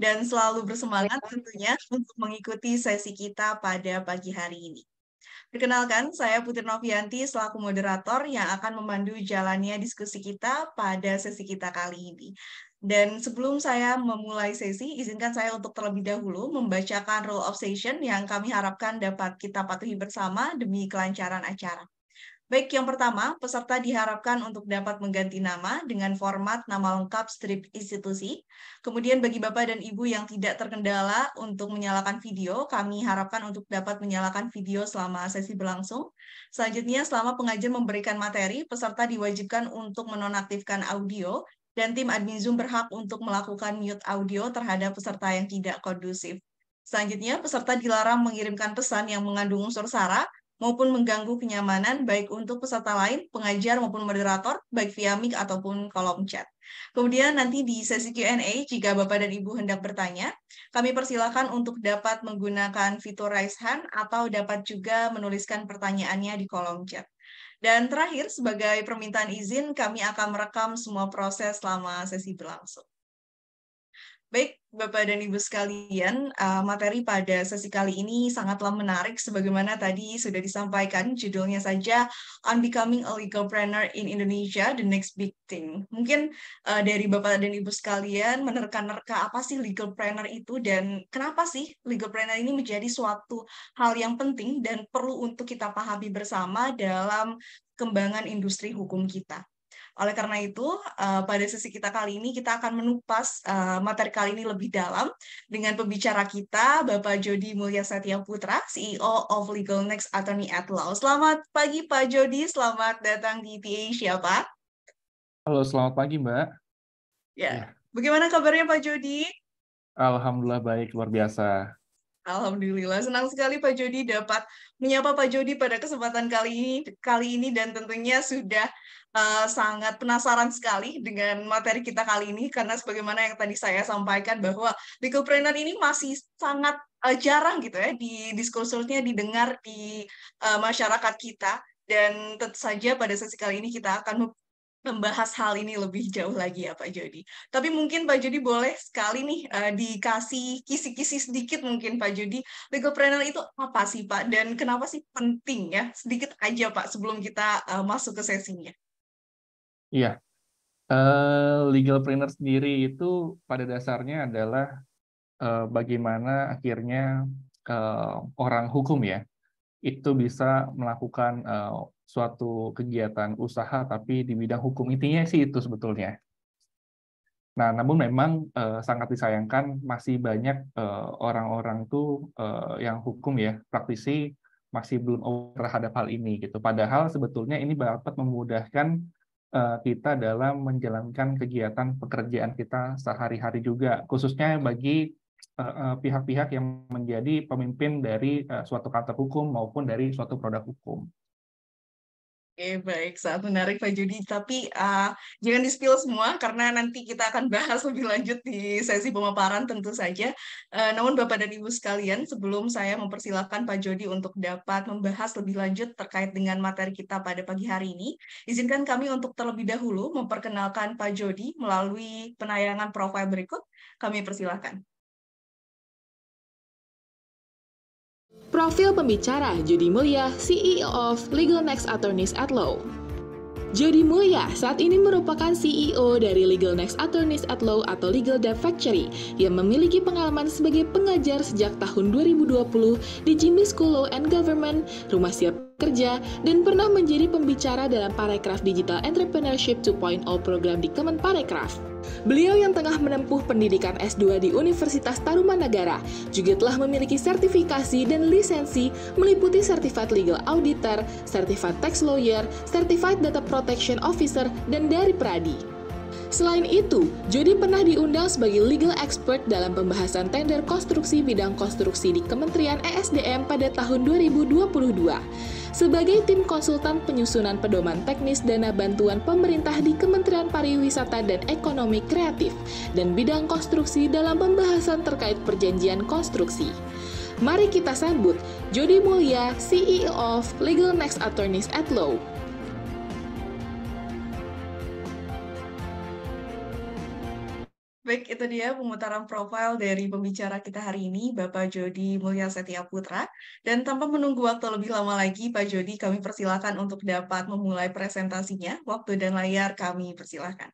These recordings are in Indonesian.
dan selalu bersemangat iya. tentunya untuk mengikuti sesi kita pada pagi hari ini. Perkenalkan, saya Putri Novianti selaku moderator yang akan memandu jalannya diskusi kita pada sesi kita kali ini. Dan sebelum saya memulai sesi, izinkan saya untuk terlebih dahulu membacakan rule of session yang kami harapkan dapat kita patuhi bersama demi kelancaran acara. Baik, yang pertama, peserta diharapkan untuk dapat mengganti nama dengan format nama lengkap strip institusi. Kemudian bagi Bapak dan Ibu yang tidak terkendala untuk menyalakan video, kami harapkan untuk dapat menyalakan video selama sesi berlangsung. Selanjutnya, selama pengajar memberikan materi, peserta diwajibkan untuk menonaktifkan audio dan tim admin Zoom berhak untuk melakukan mute audio terhadap peserta yang tidak kondusif. Selanjutnya, peserta dilarang mengirimkan pesan yang mengandung unsur sara maupun mengganggu kenyamanan baik untuk peserta lain, pengajar maupun moderator, baik via mic ataupun kolom chat. Kemudian nanti di sesi Q&A, jika Bapak dan Ibu hendak bertanya, kami persilahkan untuk dapat menggunakan fitur raise hand atau dapat juga menuliskan pertanyaannya di kolom chat. Dan terakhir, sebagai permintaan izin, kami akan merekam semua proses selama sesi berlangsung. Baik, Bapak dan Ibu sekalian, uh, materi pada sesi kali ini sangatlah menarik sebagaimana tadi sudah disampaikan judulnya saja On Becoming a Legal Planner in Indonesia, The Next Big Thing. Mungkin uh, dari Bapak dan Ibu sekalian menerka-nerka apa sih legal planner itu dan kenapa sih legal planner ini menjadi suatu hal yang penting dan perlu untuk kita pahami bersama dalam kembangan industri hukum kita. Oleh karena itu, eh, pada sesi kita kali ini kita akan menupas eh, materi kali ini lebih dalam dengan pembicara kita Bapak Jody Mulya Satya Putra, CEO of Legal Next Attorney at Law. Selamat pagi Pak Jody, selamat datang di TA Asia, Pak. Halo, selamat pagi Mbak. Ya, ya, bagaimana kabarnya Pak Jody? Alhamdulillah baik, luar biasa. Alhamdulillah, senang sekali Pak Jody dapat menyapa Pak Jody pada kesempatan kali ini, kali ini dan tentunya sudah uh, sangat penasaran sekali dengan materi kita kali ini karena sebagaimana yang tadi saya sampaikan bahwa legalpreneur ini masih sangat uh, jarang gitu ya di diskursusnya didengar di uh, masyarakat kita dan tentu saja pada sesi kali ini kita akan membahas hal ini lebih jauh lagi ya Pak Jody. Tapi mungkin Pak Jody boleh sekali nih uh, dikasih kisi-kisi sedikit mungkin Pak Jody, legalpreneur itu apa sih Pak dan kenapa sih penting ya? Sedikit aja Pak sebelum kita uh, masuk ke sesinya. Iya. Uh, legalpreneur sendiri itu pada dasarnya adalah uh, bagaimana akhirnya uh, orang hukum ya itu bisa melakukan uh, suatu kegiatan usaha tapi di bidang hukum intinya sih itu sebetulnya. Nah, namun memang eh, sangat disayangkan masih banyak eh, orang-orang eh, tuh eh, yang hukum ya praktisi masih belum aware terhadap hal ini gitu. Padahal sebetulnya ini dapat memudahkan eh, kita dalam menjalankan kegiatan pekerjaan kita sehari-hari juga, khususnya bagi eh, pihak-pihak yang menjadi pemimpin dari suatu kantor hukum maupun dari suatu produk hukum. Oke, baik. Sangat menarik Pak Judi. Tapi uh, jangan di-spill semua, karena nanti kita akan bahas lebih lanjut di sesi pemaparan tentu saja. Uh, namun Bapak dan Ibu sekalian, sebelum saya mempersilahkan Pak Jody untuk dapat membahas lebih lanjut terkait dengan materi kita pada pagi hari ini, izinkan kami untuk terlebih dahulu memperkenalkan Pak Jody melalui penayangan profil berikut. Kami persilahkan. Profil pembicara Jody Mulia, CEO of Legal Next Attorneys at Law. Jody Mulia saat ini merupakan CEO dari Legal Next Attorneys at Law atau Legal Dev Factory yang memiliki pengalaman sebagai pengajar sejak tahun 2020 di Jimmy School Law and Government, Rumah Siap kerja dan pernah menjadi pembicara dalam Parekraf Digital Entrepreneurship 2.0 program di Kemenparekraf. Beliau yang tengah menempuh pendidikan S2 di Universitas Tarumanagara juga telah memiliki sertifikasi dan lisensi meliputi Certified Legal Auditor, Certified Tax Lawyer, Certified Data Protection Officer, dan dari Pradi. Selain itu, Jody pernah diundang sebagai legal expert dalam pembahasan tender konstruksi bidang konstruksi di Kementerian ESDM pada tahun 2022 sebagai tim konsultan penyusunan pedoman teknis dana bantuan pemerintah di Kementerian Pariwisata dan Ekonomi Kreatif dan bidang konstruksi dalam pembahasan terkait perjanjian konstruksi. Mari kita sambut Jody Mulia, CEO of Legal Next Attorneys at Law. Baik, itu dia pemutaran profil dari pembicara kita hari ini, Bapak Jody Mulya Setia Putra. Dan tanpa menunggu waktu lebih lama lagi, Pak Jody, kami persilahkan untuk dapat memulai presentasinya. Waktu dan layar kami persilahkan.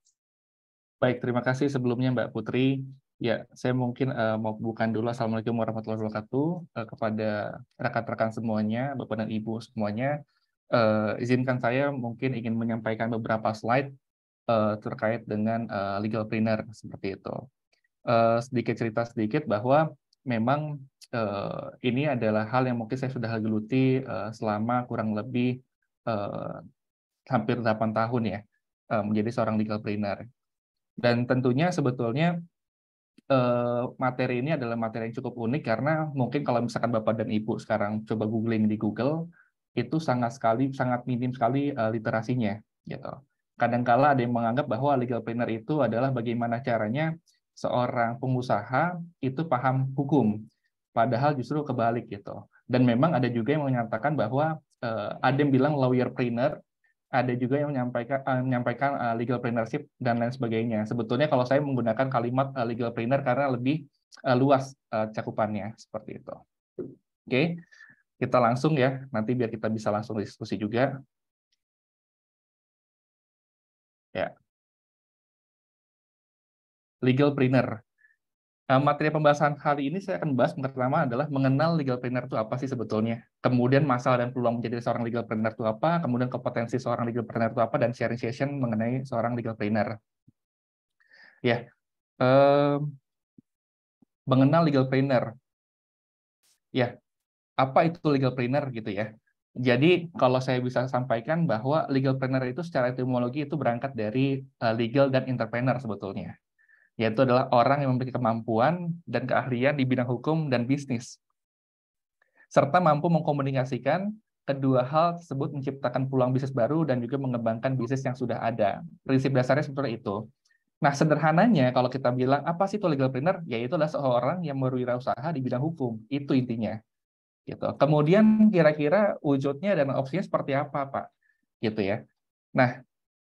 Baik, terima kasih sebelumnya Mbak Putri. Ya, saya mungkin uh, mau bukan dulu. Assalamualaikum warahmatullahi wabarakatuh uh, kepada rekan-rekan semuanya, Bapak dan Ibu semuanya. Uh, izinkan saya mungkin ingin menyampaikan beberapa slide uh, terkait dengan uh, legal planner seperti itu. Uh, sedikit cerita sedikit bahwa memang uh, ini adalah hal yang mungkin saya sudah geluti uh, selama kurang lebih uh, hampir 8 tahun ya uh, menjadi seorang legal planner. Dan tentunya sebetulnya uh, materi ini adalah materi yang cukup unik karena mungkin kalau misalkan Bapak dan Ibu sekarang coba googling di Google itu sangat sekali sangat minim sekali literasinya gitu kadangkala ada yang menganggap bahwa legal planner itu adalah bagaimana caranya seorang pengusaha itu paham hukum, padahal justru kebalik gitu. Dan memang ada juga yang menyatakan bahwa uh, ada yang bilang lawyer planner, ada juga yang menyampaikan uh, menyampaikan uh, legal plannership dan lain sebagainya. Sebetulnya kalau saya menggunakan kalimat uh, legal planner karena lebih uh, luas uh, cakupannya seperti itu. Oke. Okay kita langsung ya, nanti biar kita bisa langsung diskusi juga ya legal planner Nah, eh, materi pembahasan hari ini saya akan bahas pertama adalah mengenal legal planner itu apa sih sebetulnya. Kemudian masalah dan peluang menjadi seorang legal planner itu apa, kemudian kompetensi seorang legal planner itu apa, dan sharing session mengenai seorang legal planner. Ya, um, mengenal legal planner. Ya, apa itu legal planner gitu ya? Jadi kalau saya bisa sampaikan bahwa legal planner itu secara etimologi itu berangkat dari eh, legal dan entrepreneur sebetulnya. Yaitu adalah orang yang memiliki kemampuan dan keahlian di bidang hukum dan bisnis. Serta mampu mengkomunikasikan kedua hal tersebut menciptakan peluang bisnis baru dan juga mengembangkan bisnis yang sudah ada. Prinsip dasarnya sebetulnya itu. Nah, sederhananya kalau kita bilang apa sih itu legal planner? Yaitu adalah seorang yang berwirausaha di bidang hukum. Itu intinya gitu. Kemudian kira-kira wujudnya dan opsinya seperti apa, Pak? Gitu ya. Nah,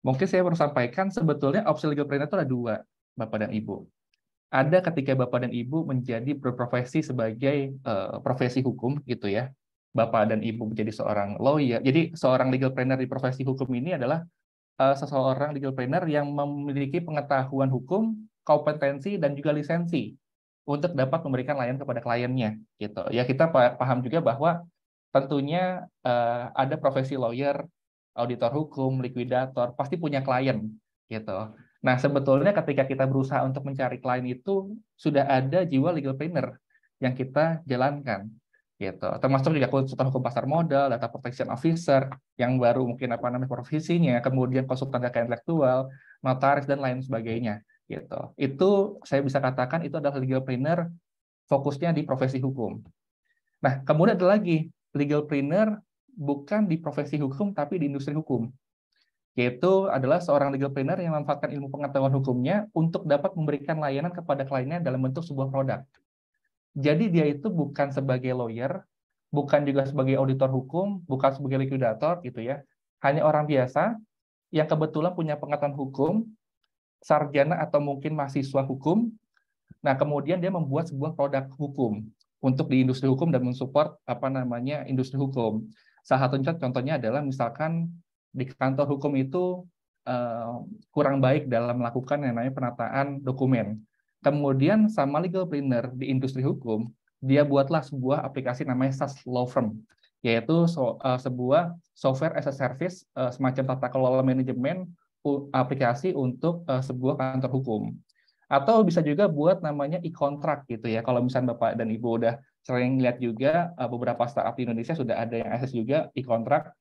mungkin saya perlu sampaikan sebetulnya opsi legal planner itu ada dua, Bapak dan Ibu. Ada ketika Bapak dan Ibu menjadi berprofesi sebagai uh, profesi hukum gitu ya. Bapak dan Ibu menjadi seorang lawyer. Jadi seorang legal planner di profesi hukum ini adalah uh, seseorang legal planner yang memiliki pengetahuan hukum, kompetensi dan juga lisensi untuk dapat memberikan layanan kepada kliennya gitu ya kita paham juga bahwa tentunya uh, ada profesi lawyer auditor hukum likuidator pasti punya klien gitu nah sebetulnya ketika kita berusaha untuk mencari klien itu sudah ada jiwa legal planner yang kita jalankan gitu termasuk juga konsultan hukum pasar modal data protection officer yang baru mungkin apa namanya profesinya kemudian konsultan kekayaan intelektual notaris dan lain sebagainya gitu. Itu saya bisa katakan itu adalah legal planner fokusnya di profesi hukum. Nah, kemudian ada lagi legal planner bukan di profesi hukum tapi di industri hukum. Yaitu adalah seorang legal planner yang memanfaatkan ilmu pengetahuan hukumnya untuk dapat memberikan layanan kepada kliennya dalam bentuk sebuah produk. Jadi dia itu bukan sebagai lawyer, bukan juga sebagai auditor hukum, bukan sebagai likuidator gitu ya. Hanya orang biasa yang kebetulan punya pengetahuan hukum sarjana atau mungkin mahasiswa hukum. Nah, kemudian dia membuat sebuah produk hukum untuk di industri hukum dan mensupport apa namanya industri hukum. Salah satu contohnya adalah misalkan di kantor hukum itu uh, kurang baik dalam melakukan yang namanya penataan dokumen. Kemudian sama legal planner di industri hukum, dia buatlah sebuah aplikasi namanya SAS Law Firm, yaitu so, uh, sebuah software as a service uh, semacam tata kelola manajemen aplikasi untuk uh, sebuah kantor hukum. Atau bisa juga buat namanya e-contract gitu ya. Kalau misalnya Bapak dan Ibu udah sering lihat juga uh, beberapa startup di Indonesia sudah ada yang akses juga e-contract.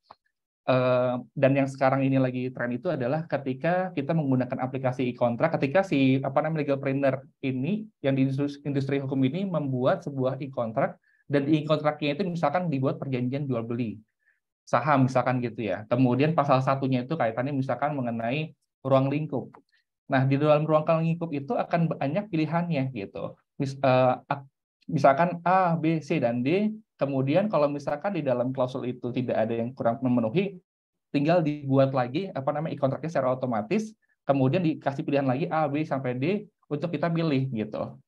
Uh, dan yang sekarang ini lagi tren itu adalah ketika kita menggunakan aplikasi e-contract, ketika si apa namanya legal planner ini yang di industri, industri hukum ini membuat sebuah e-contract dan e-contractnya itu misalkan dibuat perjanjian jual beli saham misalkan gitu ya. Kemudian pasal satunya itu kaitannya misalkan mengenai ruang lingkup. Nah, di dalam ruang lingkup itu akan banyak pilihannya gitu. Eh, misalkan A, B, C, dan D. Kemudian kalau misalkan di dalam klausul itu tidak ada yang kurang memenuhi, tinggal dibuat lagi apa namanya kontraknya secara otomatis. Kemudian dikasih pilihan lagi A, B sampai D untuk kita pilih gitu.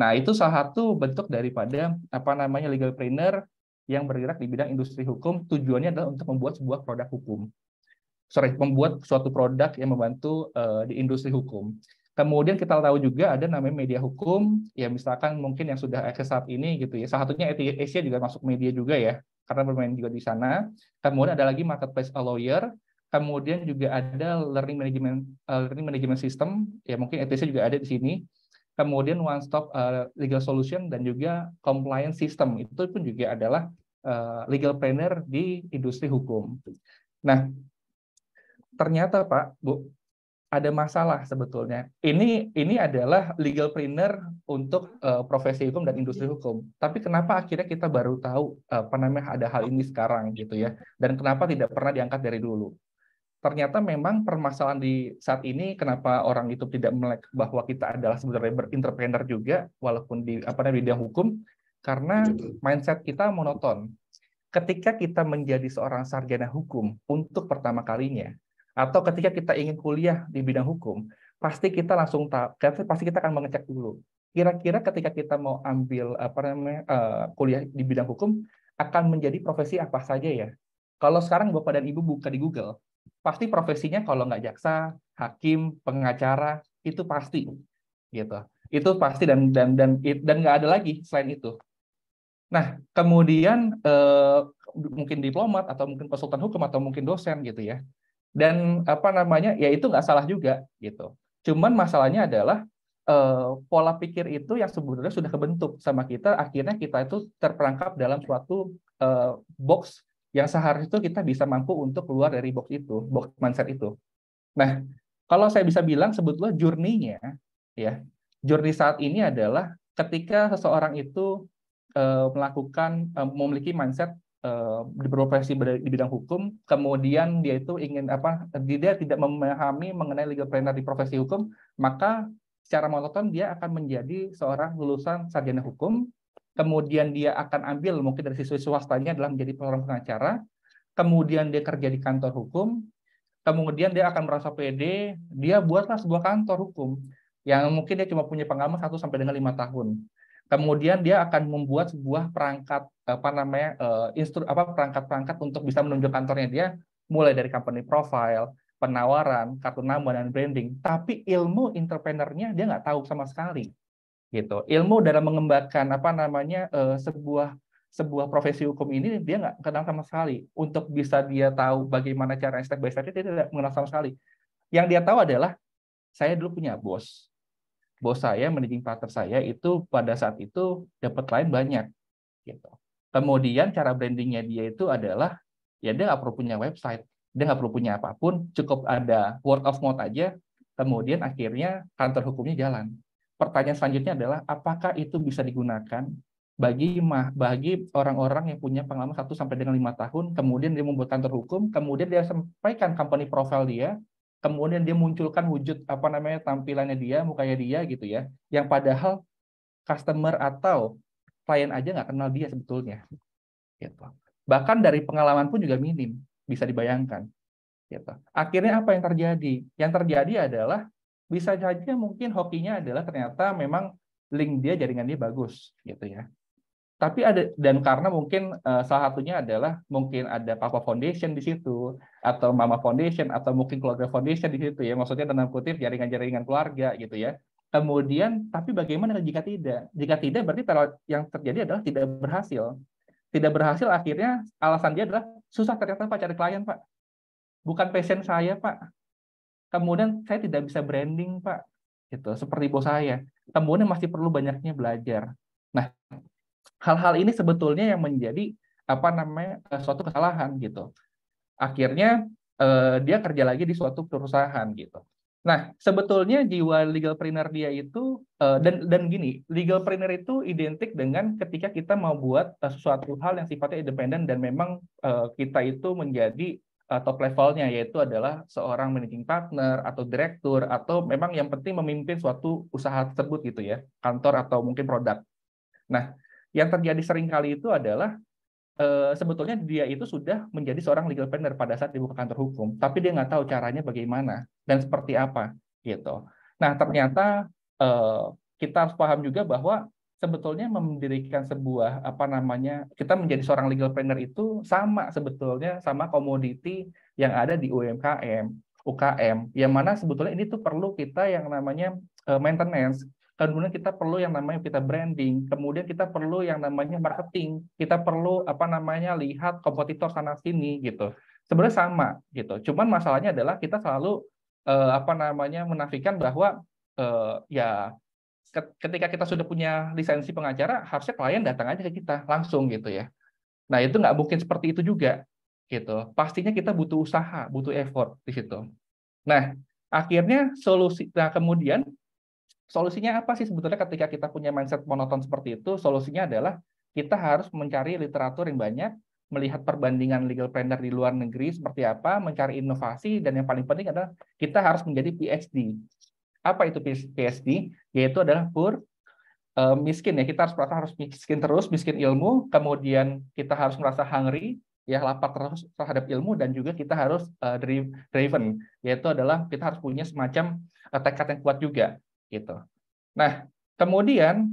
Nah, itu salah satu bentuk daripada apa namanya legal planner yang bergerak di bidang industri hukum tujuannya adalah untuk membuat sebuah produk hukum. Sorry, membuat suatu produk yang membantu uh, di industri hukum. Kemudian kita tahu juga ada namanya media hukum, ya misalkan mungkin yang sudah eksis saat ini gitu ya. Salah satunya Asia juga masuk media juga ya, karena bermain juga di sana. Kemudian ada lagi marketplace a lawyer, kemudian juga ada learning management uh, learning management system, ya mungkin ETC juga ada di sini. Kemudian one stop uh, legal solution dan juga compliance system itu pun juga adalah Eh, legal planner di industri hukum. Nah, ternyata Pak, Bu, ada masalah sebetulnya. Ini ini adalah legal planner untuk uh, profesi hukum dan industri hukum. Tapi kenapa akhirnya kita baru tahu uh, apa namanya ada hal ini sekarang gitu ya? Dan kenapa tidak pernah diangkat dari dulu? Ternyata memang permasalahan di saat ini kenapa orang itu tidak melek bahwa kita adalah sebenarnya entrepreneur juga walaupun di apa namanya bidang hukum karena mindset kita monoton. Ketika kita menjadi seorang sarjana hukum untuk pertama kalinya, atau ketika kita ingin kuliah di bidang hukum, pasti kita langsung tahu, pasti kita akan mengecek dulu. Kira-kira ketika kita mau ambil apa namanya eh, kuliah di bidang hukum, akan menjadi profesi apa saja ya? Kalau sekarang bapak dan ibu buka di Google, pasti profesinya kalau nggak jaksa, hakim, pengacara itu pasti gitu. Itu pasti dan dan dan dan nggak ada lagi selain itu. Nah, kemudian eh, mungkin diplomat atau mungkin konsultan hukum atau mungkin dosen gitu ya. Dan apa namanya? Ya itu nggak salah juga gitu. Cuman masalahnya adalah eh, pola pikir itu yang sebenarnya sudah kebentuk sama kita akhirnya kita itu terperangkap dalam suatu eh, box yang seharusnya itu kita bisa mampu untuk keluar dari box itu, box mindset itu. Nah, kalau saya bisa bilang sebetulnya journey-nya ya, journey saat ini adalah ketika seseorang itu Eh, melakukan eh, memiliki mindset eh, di berprofesi di bidang hukum, kemudian dia itu ingin apa? Dia tidak memahami mengenai legal planner di profesi hukum, maka secara monoton dia akan menjadi seorang lulusan sarjana hukum, kemudian dia akan ambil mungkin dari siswa swastanya adalah menjadi seorang pengacara, kemudian dia kerja di kantor hukum, kemudian dia akan merasa pede, dia buatlah sebuah kantor hukum yang mungkin dia cuma punya pengalaman satu sampai dengan lima tahun kemudian dia akan membuat sebuah perangkat apa namanya eh, instru apa perangkat-perangkat untuk bisa menunjuk kantornya dia mulai dari company profile penawaran kartu nama dan branding tapi ilmu entrepreneurnya dia nggak tahu sama sekali gitu ilmu dalam mengembangkan apa namanya eh, sebuah sebuah profesi hukum ini dia nggak kenal sama sekali untuk bisa dia tahu bagaimana cara step by step dia tidak mengenal sama sekali yang dia tahu adalah saya dulu punya bos bos saya, managing partner saya itu pada saat itu dapat lain banyak. Gitu. Kemudian cara brandingnya dia itu adalah ya dia nggak perlu punya website, dia nggak perlu punya apapun, cukup ada word of mouth aja. Kemudian akhirnya kantor hukumnya jalan. Pertanyaan selanjutnya adalah apakah itu bisa digunakan bagi mah bagi orang-orang yang punya pengalaman satu sampai dengan lima tahun, kemudian dia membuat kantor hukum, kemudian dia sampaikan company profile dia, kemudian dia munculkan wujud apa namanya tampilannya dia, mukanya dia gitu ya, yang padahal customer atau klien aja nggak kenal dia sebetulnya. Gitu. Bahkan dari pengalaman pun juga minim, bisa dibayangkan. Gitu. Akhirnya apa yang terjadi? Yang terjadi adalah bisa saja mungkin hokinya adalah ternyata memang link dia jaringan dia bagus gitu ya tapi ada dan karena mungkin uh, salah satunya adalah mungkin ada papa foundation di situ atau mama foundation atau mungkin keluarga foundation di situ ya maksudnya dalam kutip jaringan-jaringan keluarga gitu ya kemudian tapi bagaimana jika tidak jika tidak berarti yang terjadi adalah tidak berhasil tidak berhasil akhirnya alasan dia adalah susah ternyata pak cari klien pak bukan passion saya pak kemudian saya tidak bisa branding pak gitu seperti bos saya kemudian masih perlu banyaknya belajar nah hal-hal ini sebetulnya yang menjadi apa namanya eh, suatu kesalahan gitu. Akhirnya eh, dia kerja lagi di suatu perusahaan gitu. Nah, sebetulnya jiwa legal planner dia itu eh, dan dan gini, legal planner itu identik dengan ketika kita mau buat eh, sesuatu hal yang sifatnya independen dan memang eh, kita itu menjadi eh, top levelnya yaitu adalah seorang managing partner atau direktur atau memang yang penting memimpin suatu usaha tersebut gitu ya, kantor atau mungkin produk. Nah, yang terjadi sering kali itu adalah e, sebetulnya dia itu sudah menjadi seorang legal planner pada saat dibuka kantor hukum, tapi dia nggak tahu caranya bagaimana dan seperti apa gitu. Nah ternyata e, kita harus paham juga bahwa sebetulnya mendirikan sebuah apa namanya kita menjadi seorang legal planner itu sama sebetulnya sama komoditi yang ada di UMKM, UKM yang mana sebetulnya ini tuh perlu kita yang namanya eh, maintenance dan eh, kemudian kita perlu yang namanya kita branding, kemudian kita perlu yang namanya marketing, kita perlu apa namanya lihat kompetitor sana sini gitu. Sebenarnya sama gitu. Cuman masalahnya adalah kita selalu eh, apa namanya menafikan bahwa eh, ya ketika kita sudah punya lisensi pengacara, harusnya klien datang aja ke kita langsung gitu ya. Nah, itu nggak mungkin seperti itu juga gitu. Pastinya kita butuh usaha, butuh effort di situ. Nah, akhirnya solusi nah kemudian Solusinya apa sih sebetulnya ketika kita punya mindset monoton seperti itu? Solusinya adalah kita harus mencari literatur yang banyak, melihat perbandingan legal planner di luar negeri seperti apa, mencari inovasi, dan yang paling penting adalah kita harus menjadi PhD. Apa itu PhD? Yaitu adalah pur uh, eh, miskin ya. Kita harus merasa harus miskin terus, miskin ilmu, kemudian kita harus merasa hungry, ya lapar terus terhadap ilmu, dan juga kita harus uh, driven, yaitu adalah kita harus punya semacam eh, tekad yang kuat juga gitu. Nah, kemudian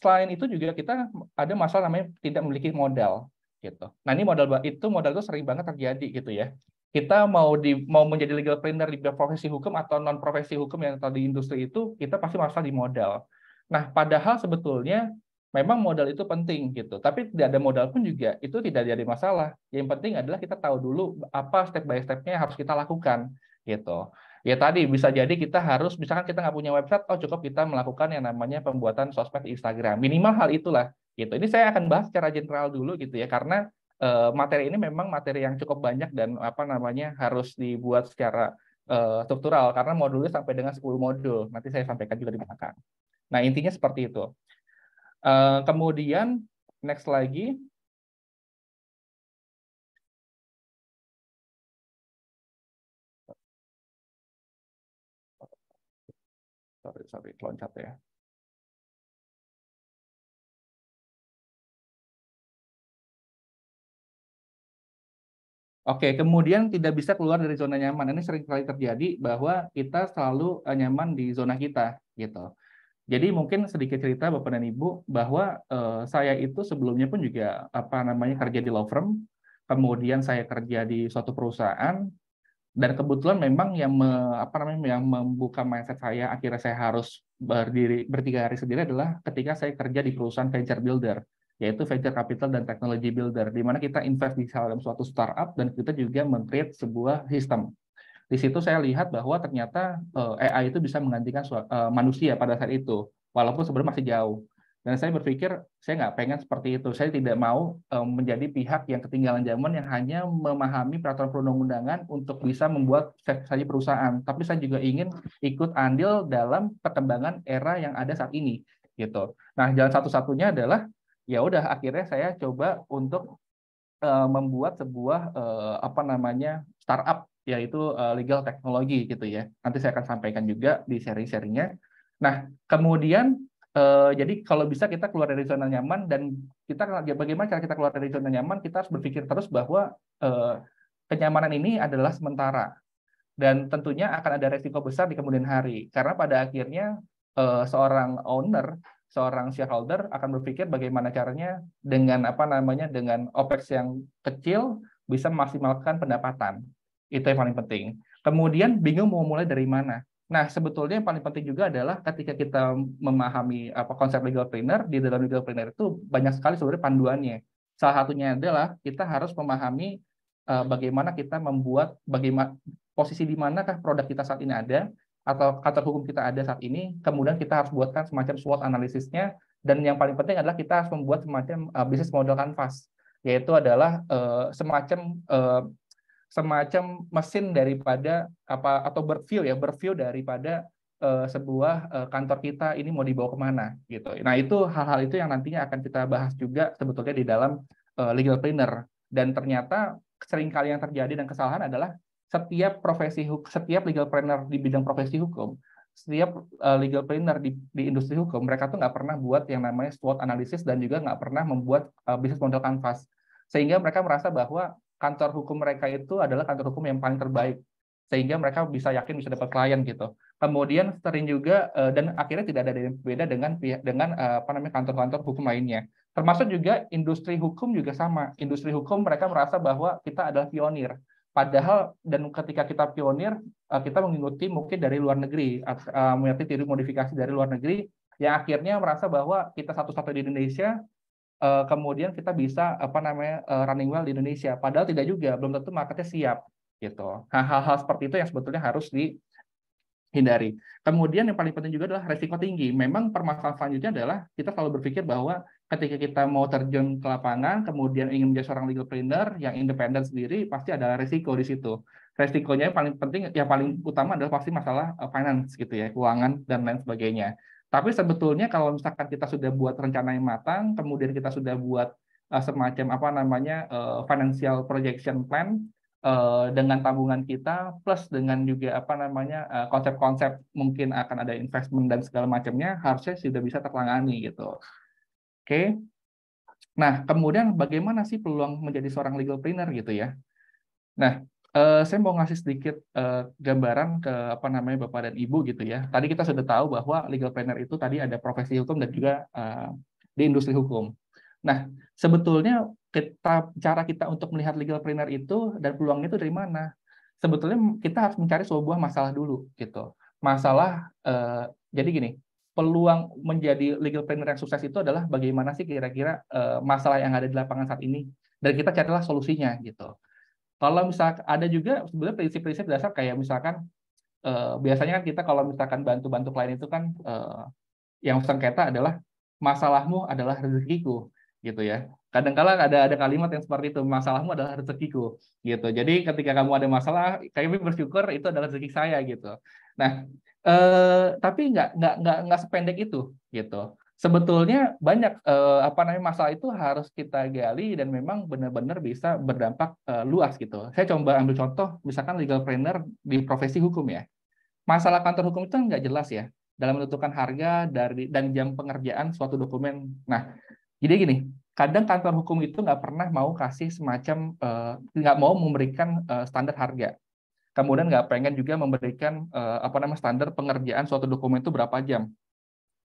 selain itu juga kita ada masalah namanya tidak memiliki modal gitu. Nah, ini modal itu modal itu sering banget terjadi gitu ya. Kita mau di mau menjadi legal planner di profesi hukum atau non profesi hukum yang tadi industri itu kita pasti masalah di modal. Nah, padahal sebetulnya memang modal itu penting gitu. Tapi tidak ada modal pun juga itu tidak jadi masalah. Yang penting adalah kita tahu dulu apa step by stepnya harus kita lakukan gitu ya tadi bisa jadi kita harus misalkan kita nggak punya website oh cukup kita melakukan yang namanya pembuatan sosmed Instagram minimal hal itulah gitu ini saya akan bahas secara general dulu gitu ya karena eh, materi ini memang materi yang cukup banyak dan apa namanya harus dibuat secara eh, struktural karena modulnya sampai dengan 10 modul nanti saya sampaikan juga di belakang nah intinya seperti itu eh, kemudian next lagi sorry, sorry, loncat ya. Oke, kemudian tidak bisa keluar dari zona nyaman. Ini sering kali terjadi bahwa kita selalu eh, nyaman di zona kita, gitu. Jadi mungkin sedikit cerita Bapak dan Ibu bahwa eh, saya itu sebelumnya pun juga apa namanya kerja di law firm, kemudian saya kerja di suatu perusahaan, dan kebetulan memang yang me, apa namanya yang membuka mindset saya akhirnya saya harus berdiri bertiga hari sendiri adalah ketika saya kerja di perusahaan venture builder yaitu venture capital dan technology builder di mana kita invest di dalam suatu startup dan kita juga mengcreate sebuah sistem di situ saya lihat bahwa ternyata eh, AI itu bisa menggantikan eh, manusia pada saat itu walaupun sebenarnya masih jauh dan saya berpikir saya nggak pengen seperti itu. Saya tidak mau eh, menjadi pihak yang ketinggalan zaman yang hanya memahami peraturan perundang-undangan untuk bisa membuat saja perusahaan. Tapi saya juga ingin ikut andil dalam perkembangan era yang ada saat ini gitu. Nah, jalan satu-satunya adalah ya udah akhirnya saya coba untuk eh, membuat sebuah eh, apa namanya startup yaitu legal teknologi gitu ya. Nanti saya akan sampaikan juga di seri-serinya. Nah, kemudian Eh, jadi kalau bisa kita keluar dari zona nyaman dan kita ya bagaimana cara kita keluar dari zona nyaman kita harus berpikir terus bahwa eh, kenyamanan ini adalah sementara dan tentunya akan ada resiko besar di kemudian hari karena pada akhirnya eh, seorang owner seorang shareholder akan berpikir bagaimana caranya dengan apa namanya dengan opex yang kecil bisa memaksimalkan pendapatan itu yang paling penting kemudian bingung mau mulai dari mana Nah, sebetulnya yang paling penting juga adalah ketika kita memahami apa konsep legal planner, di dalam legal planner itu banyak sekali sebenarnya panduannya. Salah satunya adalah kita harus memahami uh, bagaimana kita membuat bagaimana posisi di manakah produk kita saat ini ada atau kantor hukum kita ada saat ini, kemudian kita harus buatkan semacam SWOT analisisnya dan yang paling penting adalah kita harus membuat semacam uh, eh, bisnis model kanvas yaitu adalah uh, semacam uh, semacam mesin daripada apa atau berview ya berview daripada uh, sebuah uh, kantor kita ini mau dibawa kemana gitu. Nah itu hal-hal itu yang nantinya akan kita bahas juga sebetulnya di dalam uh, legal planner dan ternyata sering kali yang terjadi dan kesalahan adalah setiap profesi setiap legal planner di bidang profesi hukum setiap uh, legal planner di, di industri hukum mereka tuh nggak pernah buat yang namanya SWOT analysis dan juga nggak pernah membuat uh, bisnis model kanvas sehingga mereka merasa bahwa kantor hukum mereka itu adalah kantor hukum yang paling terbaik sehingga mereka bisa yakin bisa dapat klien gitu. Kemudian sering juga eh, dan akhirnya tidak ada beda dengan pihak dengan eh, apa namanya kantor-kantor hukum lainnya. Termasuk juga industri hukum juga sama. Industri hukum mereka merasa bahwa kita adalah pionir. Padahal dan ketika kita pionir eh, kita mengikuti mungkin dari luar negeri, mengikuti tiru modifikasi dari luar negeri yang akhirnya merasa bahwa kita satu-satu di Indonesia uh, kemudian kita bisa apa namanya uh, running well di Indonesia. Padahal tidak juga, belum tentu marketnya siap gitu. Hal-hal seperti itu yang sebetulnya harus dihindari. Kemudian yang paling penting juga adalah resiko tinggi. Memang permasalahan selanjutnya adalah kita selalu berpikir bahwa ketika kita mau terjun ke lapangan, kemudian ingin menjadi seorang legal planner yang independen sendiri, pasti ada resiko di situ. Resikonya yang paling penting, yang paling utama adalah pasti masalah eh, finance gitu ya, keuangan dan lain sebagainya. Tapi sebetulnya kalau misalkan kita sudah buat rencana yang matang, kemudian kita sudah buat uh, semacam apa namanya uh, financial projection plan uh, dengan tabungan kita plus dengan juga apa namanya konsep konsep-konsep mungkin akan ada investment dan segala macamnya harusnya sudah bisa terlangani gitu. Oke. Okay. Nah, kemudian bagaimana sih peluang menjadi seorang legal planner gitu ya? Nah, Uh, saya mau ngasih sedikit uh, gambaran ke apa namanya bapak dan ibu gitu ya. Tadi kita sudah tahu bahwa legal planner itu tadi ada profesi hukum dan juga uh, di industri hukum. Nah, sebetulnya kita cara kita untuk melihat legal planner itu dan peluangnya itu dari mana? Sebetulnya kita harus mencari sebuah masalah dulu gitu. Masalah uh, jadi gini, peluang menjadi legal planner yang sukses itu adalah bagaimana sih kira-kira uh, masalah yang ada di lapangan saat ini dan kita carilah solusinya gitu kalau misalkan ada juga sebenarnya prinsip-prinsip dasar kayak misalkan eh, biasanya kan kita kalau misalkan bantu-bantu klien itu kan eh, yang sengketa adalah masalahmu adalah rezekiku gitu ya. kadang-kala ada ada kalimat yang seperti itu, masalahmu adalah rezekiku gitu. Jadi ketika kamu ada masalah, kami bersyukur itu adalah rezeki saya gitu. Nah, eh, tapi nggak nggak nggak nggak sependek itu gitu sebetulnya banyak eh, apa namanya masalah itu harus kita gali dan memang benar-benar bisa berdampak eh, luas gitu. Saya coba ambil contoh misalkan legal planner di profesi hukum ya. Masalah kantor hukum itu kan nggak jelas ya dalam menentukan harga dari dan jam pengerjaan suatu dokumen. Nah, jadi gini, kadang kantor hukum itu nggak pernah mau kasih semacam eh, nggak mau memberikan eh, standar harga. Kemudian nggak pengen juga memberikan eh, apa namanya standar pengerjaan suatu dokumen itu berapa jam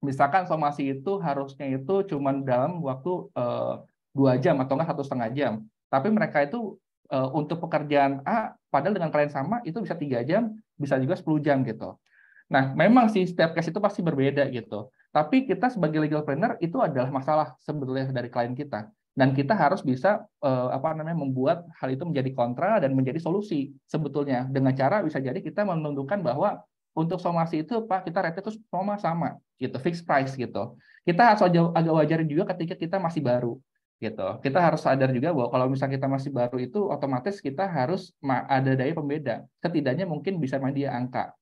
misalkan somasi itu harusnya itu cuma dalam waktu eh, dua uh, jam atau enggak satu setengah jam tapi mereka itu uh, untuk pekerjaan A padahal dengan klien sama itu bisa tiga jam bisa juga 10 jam gitu nah memang sih setiap case itu pasti berbeda gitu tapi kita sebagai legal planner itu adalah masalah sebetulnya dari klien kita dan kita harus bisa uh, apa namanya membuat hal itu menjadi kontra dan menjadi solusi sebetulnya dengan cara bisa jadi kita menentukan bahwa untuk somasi itu Pak kita rate itu sama sama gitu fixed price gitu kita harus agak wajar juga ketika kita masih baru gitu kita harus sadar juga bahwa kalau misalnya kita masih baru itu otomatis kita harus ada daya pembeda setidaknya mungkin bisa main dia angka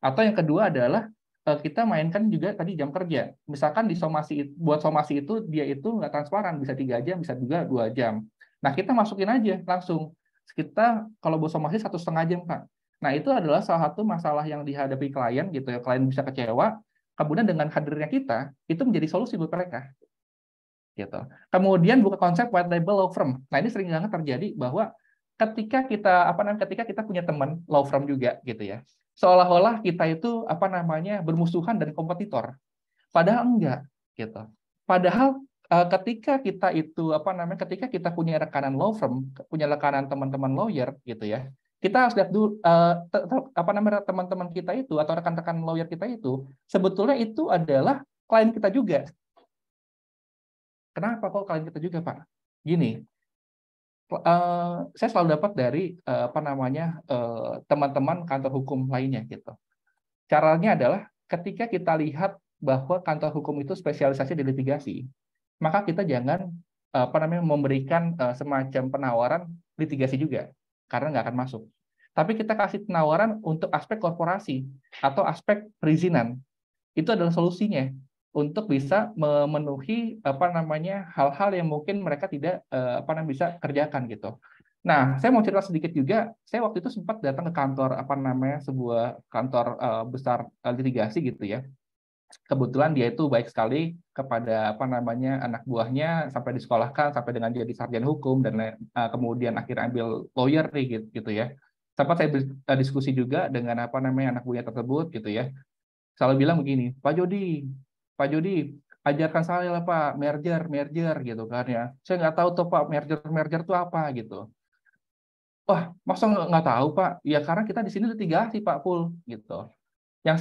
atau yang kedua adalah eh, kita mainkan juga tadi jam kerja misalkan di somasi buat somasi itu dia itu nggak transparan bisa tiga jam bisa juga dua jam nah kita masukin aja langsung kita kalau buat somasi satu setengah jam pak Nah, itu adalah salah satu masalah yang dihadapi klien gitu ya. Klien bisa kecewa, kemudian dengan hadirnya kita, itu menjadi solusi buat mereka. Gitu. Kemudian buka konsep white label law firm. Nah, ini sering banget terjadi bahwa ketika kita apa namanya ketika kita punya teman law firm juga gitu ya. Seolah-olah kita itu apa namanya bermusuhan dan kompetitor. Padahal enggak gitu. Padahal eh, ketika kita itu apa namanya ketika kita punya rekanan law firm, punya rekanan teman-teman lawyer gitu ya kita harus lihat dulu uh, eh, ter, ter, apa namanya teman-teman kita itu atau rekan-rekan lawyer kita itu sebetulnya itu adalah klien kita juga. Kenapa kok klien kita juga pak? Gini, uh, saya selalu dapat dari uh, apa namanya teman-teman uh, kantor hukum lainnya gitu. Caranya adalah ketika kita lihat bahwa kantor hukum itu spesialisasi di litigasi, maka kita jangan apa namanya memberikan semacam penawaran litigasi juga karena nggak akan masuk. Tapi kita kasih penawaran untuk aspek korporasi atau aspek perizinan. Itu adalah solusinya untuk bisa memenuhi apa namanya hal-hal yang mungkin mereka tidak eh, apa namanya bisa kerjakan gitu. Nah, saya mau cerita sedikit juga. Saya waktu itu sempat datang ke kantor apa namanya sebuah kantor eh, besar eh, litigasi gitu ya kebetulan dia itu baik sekali kepada apa namanya anak buahnya sampai disekolahkan sampai dengan dia di sarjana hukum dan uh, kemudian akhirnya ambil lawyer nih gitu, gitu ya. Sempat saya eh, diskusi juga dengan apa namanya anak buahnya tersebut gitu ya. Selalu bilang begini, Pak Jody, Pak Jody, ajarkan saya lah Pak merger, merger gitu kan ya. Saya nggak tahu tuh Pak merger, merger itu apa gitu. Wah, masa nggak tahu Pak? Ya karena kita di sini litigasi Pak Full gitu yang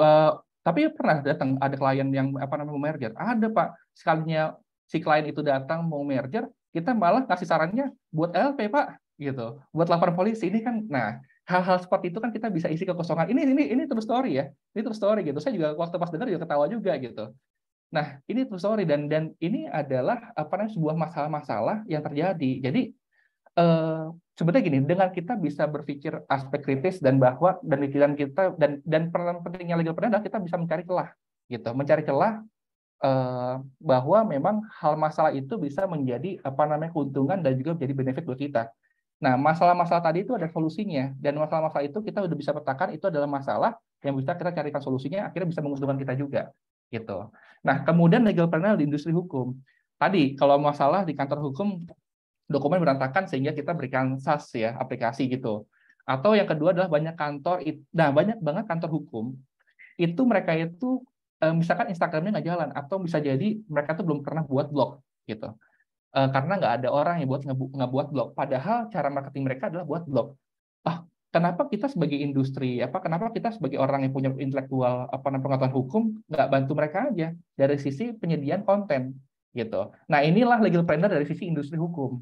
eh, tapi ya pernah datang ada klien yang apa namanya mau merger. Ada Pak, sekalinya si klien itu datang mau merger, kita malah kasih sarannya buat LP Pak, gitu. Buat laporan polisi ini kan, nah hal-hal seperti itu kan kita bisa isi kekosongan. Ini ini ini true story ya, ini true story gitu. Saya juga waktu pas dengar juga ketawa juga gitu. Nah ini true story dan dan ini adalah apa namanya sebuah masalah-masalah yang terjadi. Jadi eh, sebetulnya gini dengan kita bisa berpikir aspek kritis dan bahwa dan pikiran kita dan dan peran pentingnya legal perdana adalah kita bisa mencari celah gitu mencari celah eh, bahwa memang hal masalah itu bisa menjadi apa namanya keuntungan dan juga menjadi benefit buat kita nah masalah-masalah tadi itu ada solusinya dan masalah-masalah itu kita udah bisa petakan itu adalah masalah yang bisa kita carikan solusinya akhirnya bisa menguntungkan kita juga gitu nah kemudian legal planner di industri hukum tadi kalau masalah di kantor hukum dokumen berantakan sehingga kita berikan SAS ya, aplikasi gitu. Atau yang kedua adalah banyak kantor, nah banyak banget kantor hukum, itu mereka itu eh, misalkan Instagramnya nggak jalan, atau bisa jadi mereka tuh belum pernah buat blog gitu. Eh, karena nggak ada orang yang buat nggak buat blog. Padahal cara marketing mereka adalah buat blog. Ah, kenapa kita sebagai industri apa kenapa kita sebagai orang yang punya intelektual apa namanya pengetahuan hukum nggak bantu mereka aja dari sisi penyediaan konten gitu nah inilah legal planner dari sisi industri hukum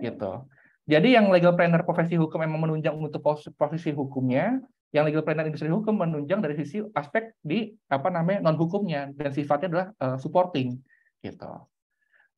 gitu. Jadi yang legal planner profesi hukum memang menunjang untuk profesi hukumnya, yang legal planner industri hukum menunjang dari sisi aspek di apa namanya non hukumnya dan sifatnya adalah uh, supporting gitu.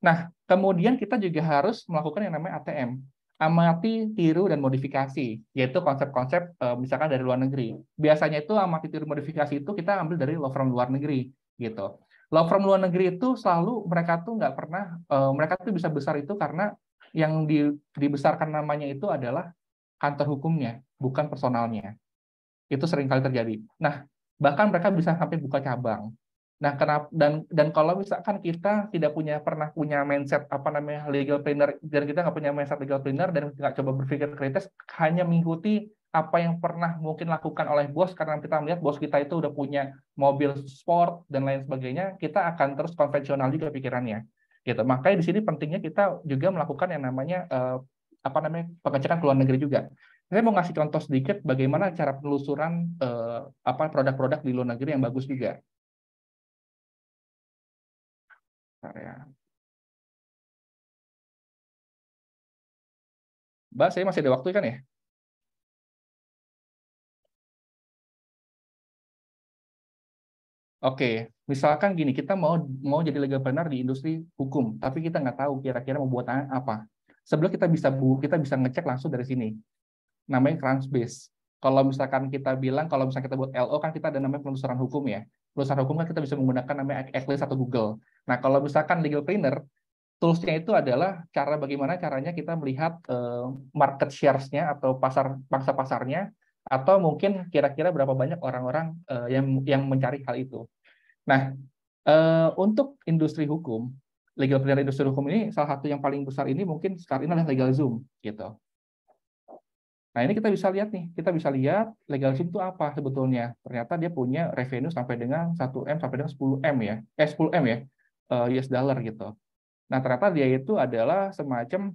Nah, kemudian kita juga harus melakukan yang namanya ATM, amati, tiru dan modifikasi, yaitu konsep-konsep uh, misalkan dari luar negeri. Biasanya itu amati, tiru, modifikasi itu kita ambil dari law firm luar negeri gitu law firm luar negeri itu selalu mereka tuh nggak pernah uh, mereka tuh bisa besar itu karena yang di, dibesarkan namanya itu adalah kantor hukumnya, bukan personalnya. Itu sering kali terjadi. Nah, bahkan mereka bisa sampai buka cabang. Nah, kenapa dan dan kalau misalkan kita tidak punya pernah punya mindset apa namanya legal planner dan kita nggak punya mindset legal planner dan nggak coba berpikir kritis hanya mengikuti apa yang pernah mungkin lakukan oleh bos karena kita melihat bos kita itu udah punya mobil sport dan lain sebagainya kita akan terus konvensional juga pikirannya gitu makanya di sini pentingnya kita juga melakukan yang namanya uh, apa namanya pengecekan ke luar negeri juga saya mau ngasih contoh sedikit bagaimana cara penelusuran uh, apa produk-produk di luar negeri yang bagus juga Bentar ya. Mbak, saya masih ada waktu kan ya? Oke, misalkan gini, kita mau mau jadi legal planner di industri hukum, tapi kita nggak tahu kira-kira mau buat apa. Sebelum kita bisa bu, kita bisa ngecek langsung dari sini. Namanya crunch base. Kalau misalkan kita bilang, kalau misalkan kita buat LO, kan kita ada namanya penelusuran hukum ya. Penelusuran hukum kan kita bisa menggunakan namanya Eclipse atau Google. Nah, kalau misalkan legal planner, toolsnya itu adalah cara bagaimana caranya kita melihat uh, market shares-nya atau pasar bangsa pasarnya atau mungkin kira-kira berapa banyak orang-orang uh, yang yang mencari hal itu. Nah, uh, untuk industri hukum, legal player industri hukum ini salah satu yang paling besar ini mungkin sekarang ini adalah legal zoom gitu. Nah ini kita bisa lihat nih, kita bisa lihat legal zoom itu apa sebetulnya. Ternyata dia punya revenue sampai dengan 1 m sampai dengan 10 m ya, eh 10 m ya uh, eh, US dollar gitu. Nah ternyata dia itu adalah semacam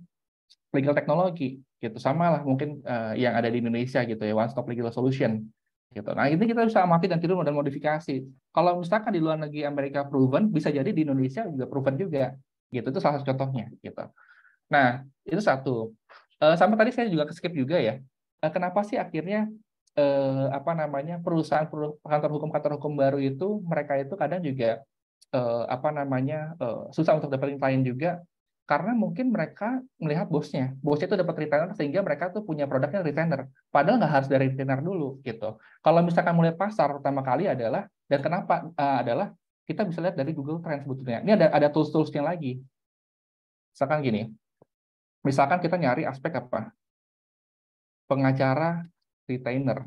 legal teknologi gitu sama lah mungkin uh, yang ada di Indonesia gitu ya one stop legal solution gitu. Nah ini kita bisa amati dan tiru dan modifikasi. Kalau misalkan di luar negeri Amerika proven, bisa jadi di Indonesia juga proven juga gitu. Itu salah satu contohnya gitu. Nah itu satu. Uh, sama tadi saya juga skip juga ya. Uh, kenapa sih akhirnya uh, apa namanya perusahaan kantor hukum kantor hukum baru itu mereka itu kadang juga uh, apa namanya uh, susah untuk dapetin klien juga karena mungkin mereka melihat bosnya, bosnya itu dapat retainer sehingga mereka tuh punya produknya retainer. Padahal nggak harus dari retainer dulu gitu. Kalau misalkan mulai pasar pertama kali adalah dan kenapa uh, adalah kita bisa lihat dari Google Trends sebetulnya. Ini ada ada tools-toolsnya lagi. Misalkan gini, misalkan kita nyari aspek apa? Pengacara retainer.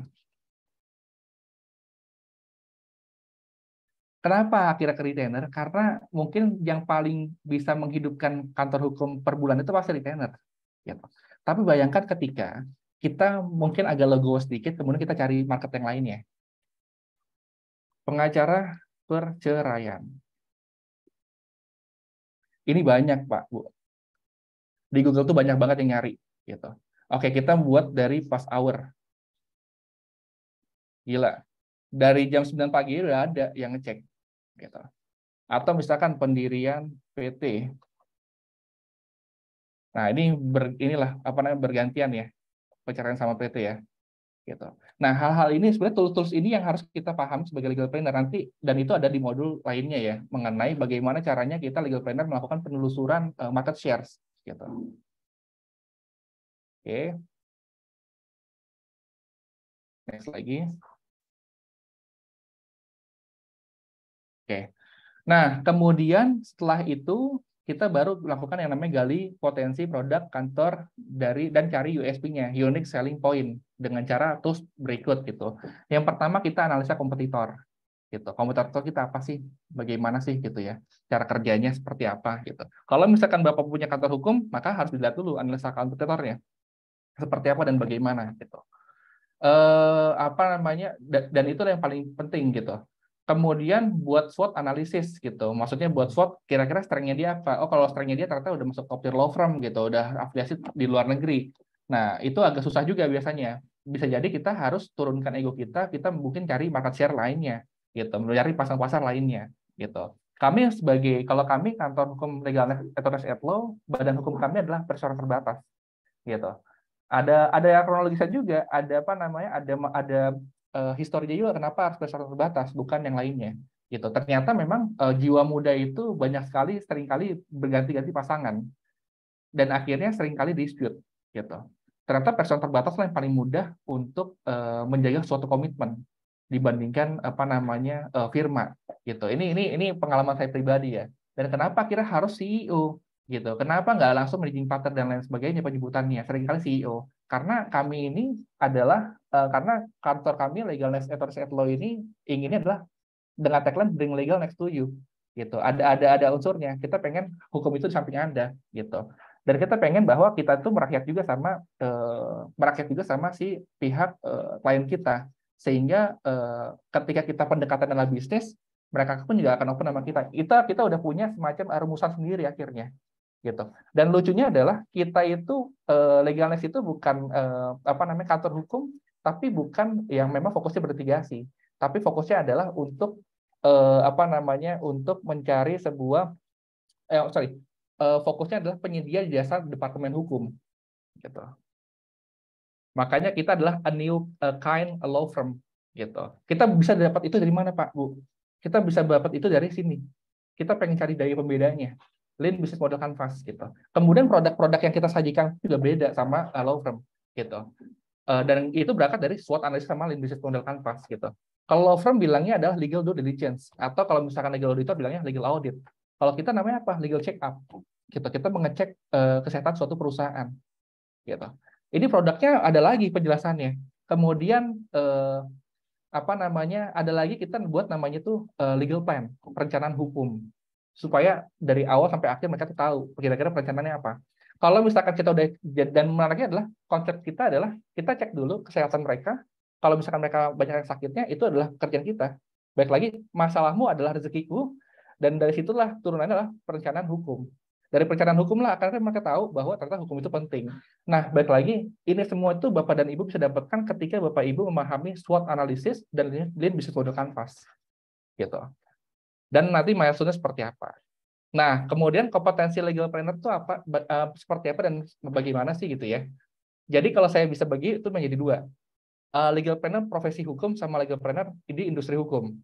Kenapa akhirnya ke retainer? Karena mungkin yang paling bisa menghidupkan kantor hukum per bulan itu pasti retainer. Gitu. Tapi bayangkan ketika kita mungkin agak legowo sedikit, kemudian kita cari market yang lainnya. Pengacara perceraian. Ini banyak, Pak, Bu. Di Google tuh banyak banget yang nyari. gitu. Oke, kita buat dari fast hour. Gila, dari jam 9 pagi udah ada yang ngecek gitu. Atau misalkan pendirian PT. Nah, ini ber, inilah apa namanya bergantian ya pencarian sama PT ya. Gitu. Nah, hal-hal ini sebenarnya tools-tools ini yang harus kita paham sebagai legal planner nanti dan itu ada di modul lainnya ya mengenai bagaimana caranya kita legal planner melakukan penelusuran eh, market shares gitu. Oke. Okay. Next lagi. Oke. Nah, kemudian setelah itu kita baru lakukan yang namanya gali potensi produk kantor dari dan cari USP-nya, unique selling point dengan cara tools berikut gitu. Yang pertama kita analisa kompetitor gitu. Kompetitor kita apa sih? Bagaimana sih gitu ya? Cara kerjanya seperti apa gitu. Kalau misalkan Bapak punya kantor hukum, maka harus dilihat dulu analisa kompetitornya. Seperti apa dan bagaimana gitu. Eh, apa namanya? Dan, dan itu yang paling penting gitu kemudian buat SWOT analisis gitu. Maksudnya buat hmm. SWOT kira-kira strength-nya dia apa? Oh, kalau strength-nya dia ternyata udah masuk top tier law firm gitu, udah afiliasi di luar negeri. Nah, itu agak susah juga biasanya. Bisa jadi kita harus turunkan ego kita, kita mungkin cari market share lainnya gitu, mencari pasang pasar lainnya gitu. Kami sebagai kalau kami kantor hukum legal Enterprise at Law, badan hukum kami adalah perseroan terbatas gitu. Ada ada kronologisnya juga, ada apa namanya? Ada ada uh, historinya juga kenapa harus bersyarat terbatas bukan yang lainnya gitu ternyata memang uh, jiwa muda itu banyak sekali seringkali berganti-ganti pasangan dan akhirnya seringkali dispute gitu ternyata person terbatas yang paling mudah untuk uh, menjaga suatu komitmen dibandingkan apa namanya uh, firma gitu ini ini ini pengalaman saya pribadi ya dan kenapa kira harus CEO gitu kenapa nggak langsung managing partner dan lain sebagainya penyebutannya seringkali CEO karena kami ini adalah uh, karena kantor kami Legal Next Authors at Law ini inginnya adalah dengan tagline bring legal next to you gitu. Ada ada ada unsurnya. Kita pengen hukum itu di samping Anda gitu. Dan kita pengen bahwa kita itu merakyat juga sama eh, merakyat juga sama si pihak eh, klien kita sehingga eh, ketika kita pendekatan dalam bisnis mereka pun juga akan open sama kita. Kita kita udah punya semacam rumusan sendiri akhirnya gitu. Dan lucunya adalah kita itu uh, legalness itu bukan uh, apa namanya kantor hukum, tapi bukan yang memang fokusnya bertigasi, tapi fokusnya adalah untuk uh, apa namanya untuk mencari sebuah eh sorry uh, fokusnya adalah penyedia jasa departemen hukum gitu. Makanya kita adalah a new a kind a law firm gitu. Kita bisa dapat itu dari mana Pak Bu? Kita bisa dapat itu dari sini. Kita pengen cari daya pembedanya lean business model canvas gitu. Kemudian produk-produk yang kita sajikan juga beda sama uh, law firm gitu. Uh, dan itu berangkat dari SWOT analysis sama lean business model canvas gitu. Kalau law firm bilangnya adalah legal due diligence atau kalau misalkan legal auditor bilangnya legal audit. Kalau kita namanya apa? Legal check up. Gitu. Kita mengecek uh, kesehatan suatu perusahaan. Gitu. Ini produknya ada lagi penjelasannya. Kemudian uh, apa namanya? Ada lagi kita buat namanya tuh uh, legal plan, perencanaan hukum supaya dari awal sampai akhir mereka tuh tahu kira-kira perencanaannya apa. Kalau misalkan kita udah dan menariknya adalah konsep kita adalah kita cek dulu kesehatan mereka. Kalau misalkan mereka banyak yang sakitnya itu adalah kerjaan kita. Baik lagi masalahmu adalah rezekiku dan dari situlah turunannya adalah perencanaan hukum. Dari perencanaan hukum lah akhirnya mereka tahu bahwa ternyata hukum itu penting. Nah, baik lagi ini semua itu Bapak dan Ibu bisa dapatkan ketika Bapak Ibu memahami SWOT analisis dan lain-lain bisa menggunakan pas. Gitu dan nanti milestone-nya seperti apa. Nah, kemudian kompetensi legal planner itu apa eh, seperti apa dan bagaimana sih gitu ya. Jadi kalau saya bisa bagi itu menjadi dua. Eh, legal planner profesi hukum sama legal planner di industri hukum.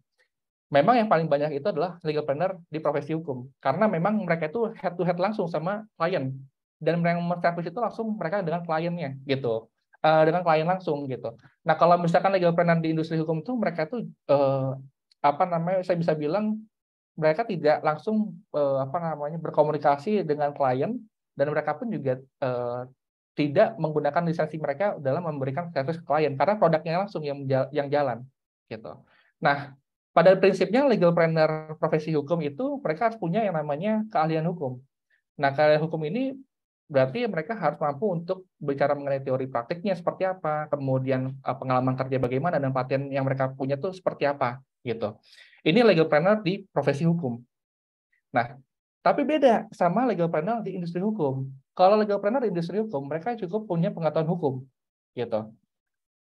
Memang yang paling banyak itu adalah legal planner di profesi hukum karena memang mereka itu head to head langsung sama klien dan yang menservis itu langsung mereka dengan kliennya gitu. Eh, dengan klien langsung gitu. Nah, kalau misalkan legal planner di industri hukum itu mereka itu eh, apa namanya saya bisa bilang mereka tidak langsung uh, apa namanya berkomunikasi dengan klien dan mereka pun juga uh, tidak menggunakan lisensi mereka dalam memberikan service ke klien karena produknya langsung yang yang jalan gitu. Nah, pada prinsipnya legal planner profesi hukum itu mereka harus punya yang namanya keahlian hukum. Nah, keahlian hukum ini berarti mereka harus mampu untuk bicara mengenai teori praktiknya seperti apa, kemudian eh, pengalaman kerja bagaimana dan paten yang mereka punya tuh seperti apa gitu. Ini legal planner di profesi hukum. Nah, tapi beda sama legal planner di industri hukum. Kalau legal planner di industri hukum, mereka cukup punya pengetahuan hukum, gitu.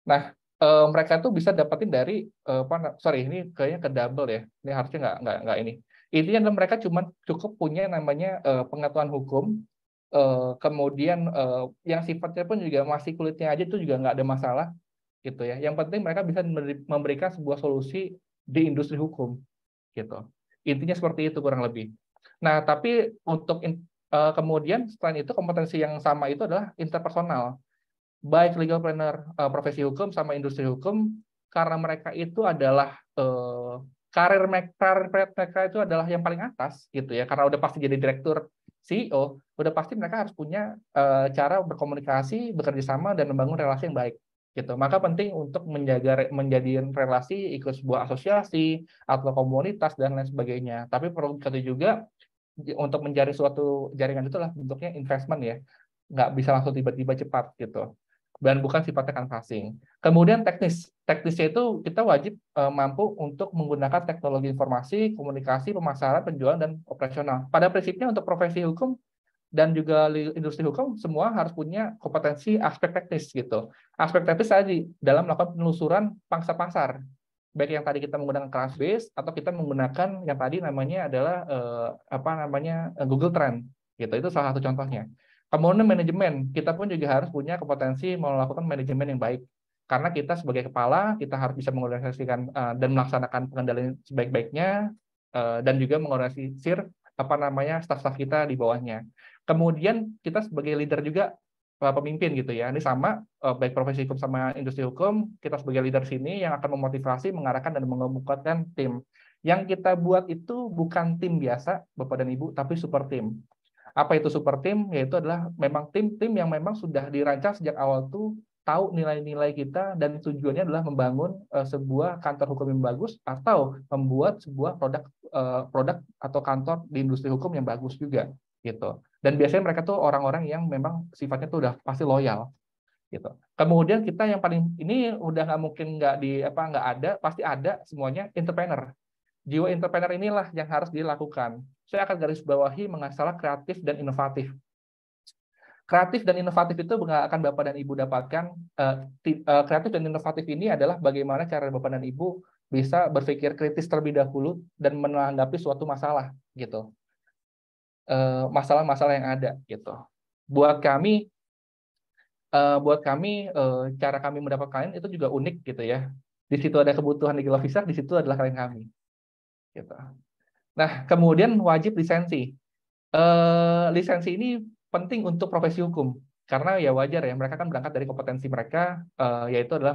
Nah, e, mereka tuh bisa dapetin dari, e, sorry, ini kayaknya ke double ya. Ini harusnya nggak nggak nggak ini. Intinya adalah mereka cuma cukup punya namanya e, pengetahuan hukum, e, kemudian e, yang sifatnya pun juga masih kulitnya aja itu juga nggak ada masalah, gitu ya. Yang penting mereka bisa memberikan sebuah solusi di industri hukum gitu intinya seperti itu kurang lebih nah tapi untuk in, uh, kemudian selain itu kompetensi yang sama itu adalah interpersonal baik legal planner uh, profesi hukum sama industri hukum karena mereka itu adalah uh, karir karir mereka itu adalah yang paling atas gitu ya karena udah pasti jadi direktur CEO udah pasti mereka harus punya uh, cara berkomunikasi bekerja sama dan membangun relasi yang baik gitu. Maka penting untuk menjaga menjadi relasi ikut sebuah asosiasi atau komunitas dan lain sebagainya. Tapi perlu diketahui juga untuk mencari suatu jaringan itu lah bentuknya investment ya. Nggak bisa langsung tiba-tiba cepat gitu. Dan bukan sifatnya canvassing. Kemudian teknis. Teknisnya itu kita wajib e, mampu untuk menggunakan teknologi informasi, komunikasi, pemasaran, penjualan, dan operasional. Pada prinsipnya untuk profesi hukum dan juga industri hukum semua harus punya kompetensi aspek teknis gitu. Aspek teknis tadi dalam melakukan penelusuran pangsa pasar. Baik yang tadi kita menggunakan class base atau kita menggunakan yang tadi namanya adalah eh, apa namanya eh, Google Trend gitu. Itu salah satu contohnya. Kemudian manajemen, kita pun juga harus punya kompetensi melakukan manajemen yang baik. Karena kita sebagai kepala, kita harus bisa mengorganisasikan uh, dan melaksanakan pengendalian sebaik-baiknya uh, dan juga mengorganisir apa namanya staf-staf kita di bawahnya. Kemudian kita sebagai leader juga eh, pemimpin gitu ya. Ini sama eh, baik profesi hukum sama industri hukum, kita sebagai leader sini yang akan memotivasi, mengarahkan dan mengemukakan tim. Yang kita buat itu bukan tim biasa, Bapak dan Ibu, tapi super tim. Apa itu super tim? Yaitu adalah memang tim-tim yang memang sudah dirancang sejak awal tuh tahu nilai-nilai kita dan tujuannya adalah membangun uh, sebuah kantor hukum yang bagus atau membuat sebuah produk uh, produk atau kantor di industri hukum yang bagus juga gitu. Dan biasanya mereka tuh orang-orang yang memang sifatnya tuh udah pasti loyal gitu. Kemudian kita yang paling ini udah nggak mungkin nggak di apa nggak ada, pasti ada semuanya entrepreneur. Jiwa entrepreneur inilah yang harus dilakukan. Saya akan garis bawahi mengasalah kreatif dan inovatif. Kreatif dan inovatif itu akan Bapak dan Ibu dapatkan. Eh, eh, kreatif dan inovatif ini adalah bagaimana cara Bapak dan Ibu bisa berpikir kritis terlebih dahulu dan menanggapi suatu masalah gitu. Eh, masalah-masalah yang ada gitu. Buat kami uh, buat kami uh, cara kami mendapat klien itu juga unik gitu ya. Di situ ada kebutuhan di Gilovisa, di situ adalah klien kami. Gitu. Nah, kemudian wajib lisensi. Uh, lisensi ini penting untuk profesi hukum karena ya wajar ya mereka kan berangkat dari kompetensi mereka uh, yaitu adalah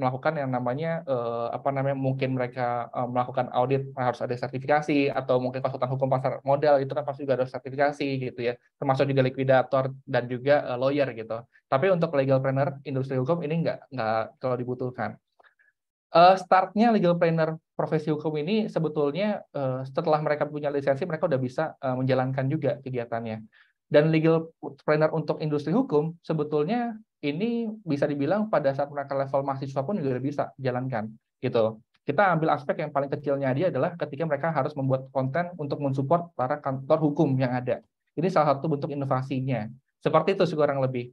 melakukan yang namanya uh, apa namanya mungkin mereka uh, melakukan audit nah harus ada sertifikasi atau mungkin konsultan hukum pasar modal itu kan pasti juga ada sertifikasi gitu ya termasuk juga likuidator dan juga uh, lawyer gitu tapi untuk legal planner industri hukum ini nggak nggak kalau dibutuhkan uh, startnya legal planner profesi hukum ini sebetulnya uh, setelah mereka punya lisensi mereka udah bisa uh, menjalankan juga kegiatannya. Dan legal trainer untuk industri hukum sebetulnya ini bisa dibilang pada saat mereka level mahasiswa pun juga bisa jalankan gitu. Kita ambil aspek yang paling kecilnya dia adalah ketika mereka harus membuat konten untuk mensupport para kantor hukum yang ada. Ini salah satu bentuk inovasinya. Seperti itu kurang lebih.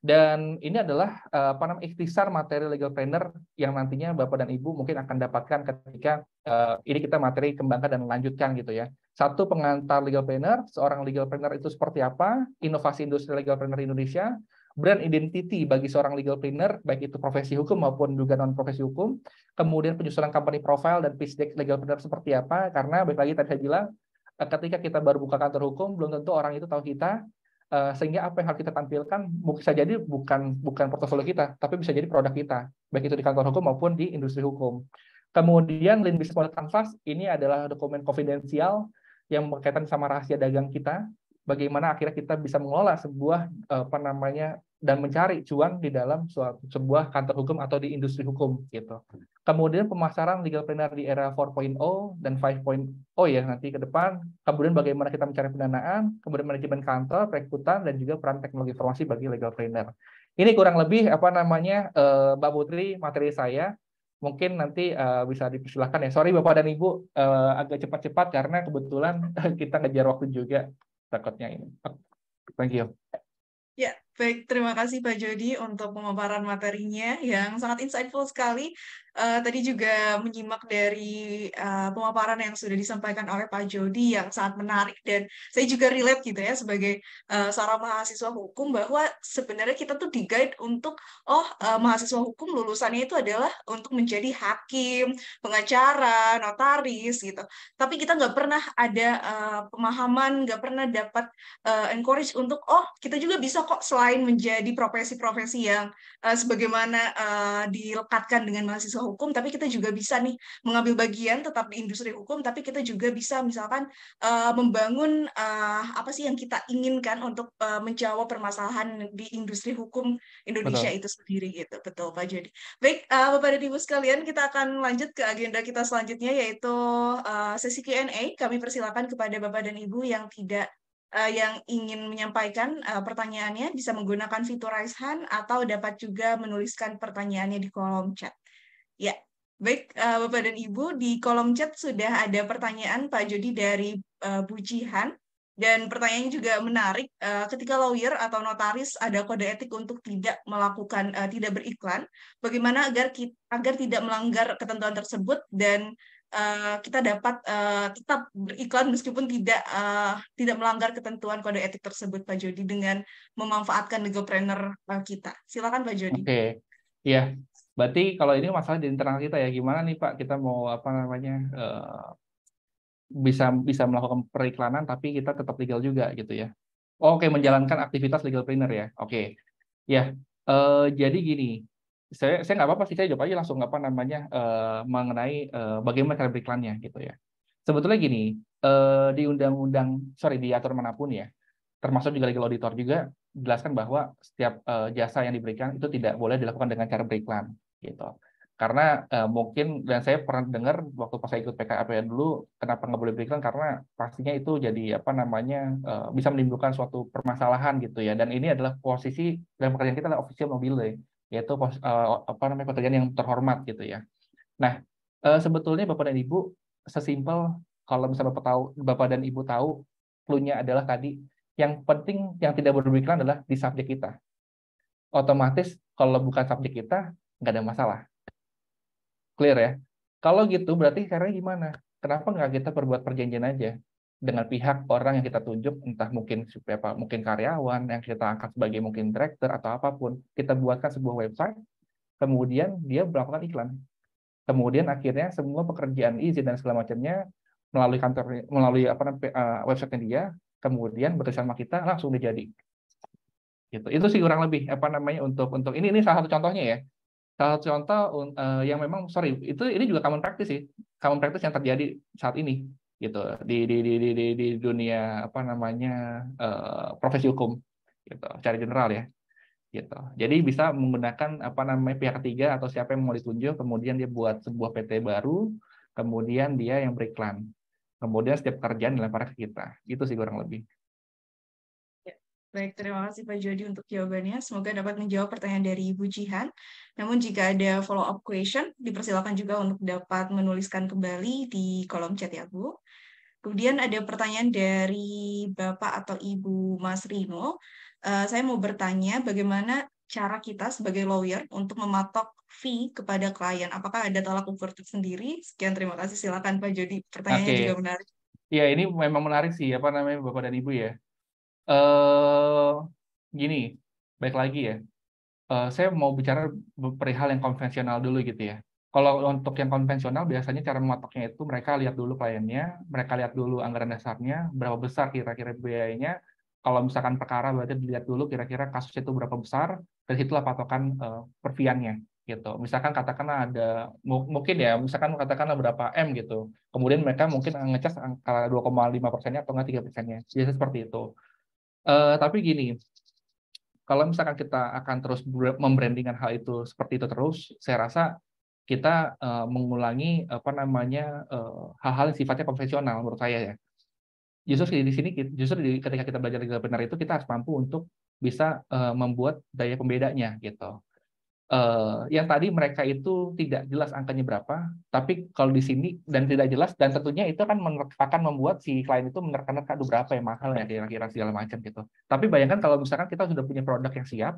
Dan ini adalah eh, apa namanya ikhtisar materi legal trainer yang nantinya Bapak dan Ibu mungkin akan dapatkan ketika uh, ini kita materi kembangkan dan lanjutkan gitu ya. Satu pengantar legal planner, seorang legal planner itu seperti apa, inovasi industri legal planner Indonesia, brand identity bagi seorang legal planner, baik itu profesi hukum maupun juga non-profesi hukum. Kemudian penyusunan company profile dan pitch deck legal planner seperti apa, karena baik lagi tadi saya bilang, eh, ketika kita baru buka kantor hukum, belum tentu orang itu tahu kita, eh, sehingga apa yang harus kita tampilkan bisa jadi bukan bukan portofolio kita, tapi bisa jadi produk kita, baik itu di kantor hukum maupun di industri hukum. Kemudian Lean Business Model Canvas ini adalah dokumen konfidensial yang berkaitan sama rahasia dagang kita, bagaimana akhirnya kita bisa mengelola sebuah apa namanya dan mencari cuan di dalam suatu sebuah kantor hukum atau di industri hukum gitu. Kemudian pemasaran legal planner di era 4.0 dan 5.0 ya nanti ke depan. Kemudian bagaimana kita mencari pendanaan, kemudian manajemen kantor, perekrutan dan juga peran teknologi informasi bagi legal planner. Ini kurang lebih apa namanya eh, Mbak Putri materi saya mungkin nanti uh, bisa dipersilahkan ya. Sorry Bapak dan Ibu uh, agak cepat-cepat karena kebetulan kita ngejar waktu juga takutnya ini. Thank you. Ya, Baik, terima kasih Pak Jody untuk pemaparan materinya yang sangat insightful sekali. Uh, tadi juga menyimak dari uh, pemaparan yang sudah disampaikan oleh Pak Jody yang sangat menarik dan saya juga relate gitu ya sebagai uh, seorang mahasiswa hukum bahwa sebenarnya kita tuh di guide untuk oh uh, mahasiswa hukum lulusannya itu adalah untuk menjadi hakim, pengacara, notaris gitu. Tapi kita nggak pernah ada uh, pemahaman, nggak pernah dapat uh, encourage untuk oh kita juga bisa kok selalu selain menjadi profesi-profesi yang uh, sebagaimana uh, dilekatkan dengan mahasiswa hukum, tapi kita juga bisa nih mengambil bagian tetap di industri hukum, tapi kita juga bisa misalkan uh, membangun uh, apa sih yang kita inginkan untuk uh, menjawab permasalahan di industri hukum Indonesia betul. itu sendiri gitu, betul Pak Jody. Baik, uh, Bapak dan Ibu sekalian, kita akan lanjut ke agenda kita selanjutnya yaitu uh, sesi Q&A. Kami persilakan kepada Bapak dan Ibu yang tidak uh, yang ingin menyampaikan uh, pertanyaannya bisa menggunakan fitur raise hand atau dapat juga menuliskan pertanyaannya di kolom chat. Ya, baik uh, Bapak dan Ibu, di kolom chat sudah ada pertanyaan Pak Jody dari uh, Bu Jihan. Dan pertanyaannya juga menarik, ketika lawyer atau notaris ada kode etik untuk tidak melakukan, tidak beriklan, bagaimana agar kita, agar tidak melanggar ketentuan tersebut dan Eh, kita dapat uh, tetap beriklan meskipun tidak uh, tidak melanggar ketentuan kode etik tersebut Pak Jody dengan memanfaatkan legopreneur trainer kita. Silakan Pak Jody. Oke. Okay. Iya. Berarti kalau ini masalah di internal kita ya gimana nih Pak kita mau apa namanya uh, bisa bisa melakukan periklanan tapi kita tetap legal juga gitu ya. Oke, okay. menjalankan aktivitas legal planner ya. Oke. Okay. Ya, uh, jadi gini, saya saya nggak apa-apa sih saya jawab aja langsung apa namanya uh, mengenai uh, bagaimana cara beriklannya gitu ya sebetulnya gini uh, di undang-undang sorry di atur manapun ya termasuk juga legal auditor juga jelaskan bahwa setiap uh, jasa yang diberikan itu tidak boleh dilakukan dengan cara beriklan gitu karena uh, mungkin dan saya pernah dengar waktu pas saya ikut PKAPN dulu kenapa nggak boleh beriklan karena pastinya itu jadi apa namanya uh, bisa menimbulkan suatu permasalahan gitu ya dan ini adalah posisi dalam pekerjaan kita adalah official mobile yaitu uh, apa namanya pekerjaan yang terhormat gitu ya. Nah, uh, sebetulnya Bapak dan Ibu sesimpel kalau misalnya Bapak tahu Bapak dan Ibu tahu clue-nya adalah tadi yang penting yang tidak berpikiran adalah di subjek kita. Otomatis kalau bukan subjek kita nggak ada masalah. Clear ya? Kalau gitu berarti sekarang gimana? Kenapa nggak kita perbuat perjanjian aja? dengan pihak orang yang kita tunjuk entah mungkin apa, mungkin karyawan yang kita angkat sebagai mungkin director atau apapun kita buatkan sebuah website kemudian dia melakukan iklan kemudian akhirnya semua pekerjaan izin dan segala macamnya melalui kantor melalui apa namanya eh, website dia kemudian bersama kita langsung dijadi gitu itu sih kurang lebih apa namanya untuk untuk ini ini salah satu contohnya ya salah satu contoh eh, yang memang sorry itu ini juga common practice sih common practice yang terjadi saat ini gitu di di di di, di dunia apa namanya uh, profesi hukum gitu secara general ya gitu jadi bisa menggunakan apa namanya pihak ketiga atau siapa yang mau ditunjuk kemudian dia buat sebuah PT baru kemudian dia yang beriklan kemudian setiap kerjaan dilempar ke kita gitu sih kurang lebih Baik, terima kasih Pak Jody untuk jawabannya. Semoga dapat menjawab pertanyaan dari Ibu Jihan. Namun jika ada follow-up question, dipersilakan juga untuk dapat menuliskan kembali di kolom chat ya, Bu. Kemudian ada pertanyaan dari Bapak atau Ibu Mas Rino. Uh, saya mau bertanya bagaimana cara kita sebagai lawyer untuk mematok fee kepada klien. Apakah ada tolak ukur sendiri? Sekian, terima kasih. Silakan Pak Jody. Pertanyaannya okay. juga menarik. Iya, ini memang menarik sih, apa namanya Bapak dan Ibu ya uh, gini, baik lagi ya. Uh, saya mau bicara perihal yang konvensional dulu gitu ya. Kalau untuk yang konvensional biasanya cara mematoknya itu mereka lihat dulu kliennya, mereka lihat dulu anggaran dasarnya, berapa besar kira-kira biayanya. Kalau misalkan perkara berarti dilihat dulu kira-kira kasus itu berapa besar, dari situlah patokan uh, eh, perfiannya gitu. Misalkan katakanlah ada mungkin ya, misalkan katakanlah berapa M gitu. Kemudian mereka mungkin ngecas angka 2,5 persennya atau enggak 3 persennya. Biasanya seperti itu. Uh, tapi gini, kalau misalkan kita akan terus membrandingkan hal itu seperti itu terus, saya rasa kita uh, mengulangi apa namanya eh, hal-hal yang sifatnya konvensional menurut saya ya. Justru di sini, justru di, ketika kita belajar dengan benar itu kita harus mampu untuk bisa uh, membuat daya pembedanya gitu. Eh, yang tadi mereka itu tidak jelas angkanya berapa, tapi kalau di sini dan tidak jelas dan tentunya itu kan akan membuat si klien itu menerka-nerka aduh berapa yang mahal ya kira-kira segala macam gitu. Tapi bayangkan kalau misalkan kita sudah punya produk yang siap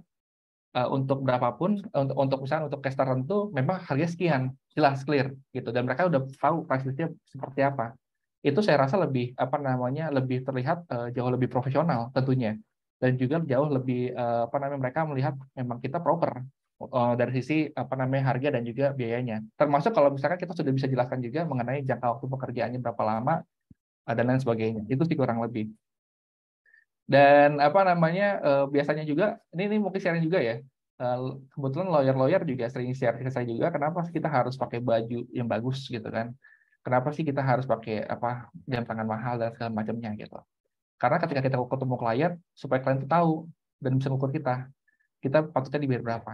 uh, untuk berapapun eh, untuk untuk misalkan untuk case tertentu memang harga sekian jelas clear gitu dan mereka udah tahu price seperti apa. Itu saya rasa lebih apa namanya lebih terlihat uh, jauh lebih profesional tentunya dan juga jauh lebih apa namanya mereka melihat memang kita proper Eh, dari sisi apa namanya harga dan juga biayanya. Termasuk kalau misalkan kita sudah bisa jelaskan juga mengenai jangka waktu pekerjaannya berapa lama uh, dan lain sebagainya. Itu sih kurang lebih. Dan apa namanya eh, biasanya juga ini ini mungkin sharing juga ya. Eh, kebetulan lawyer-lawyer juga sering share ke saya juga kenapa sih kita harus pakai baju yang bagus gitu kan. Kenapa sih kita harus pakai apa jam tangan mahal dan segala macamnya gitu. Karena ketika kita ketemu klien supaya klien tuh tahu dan bisa ngukur kita, kita patutnya dibayar berapa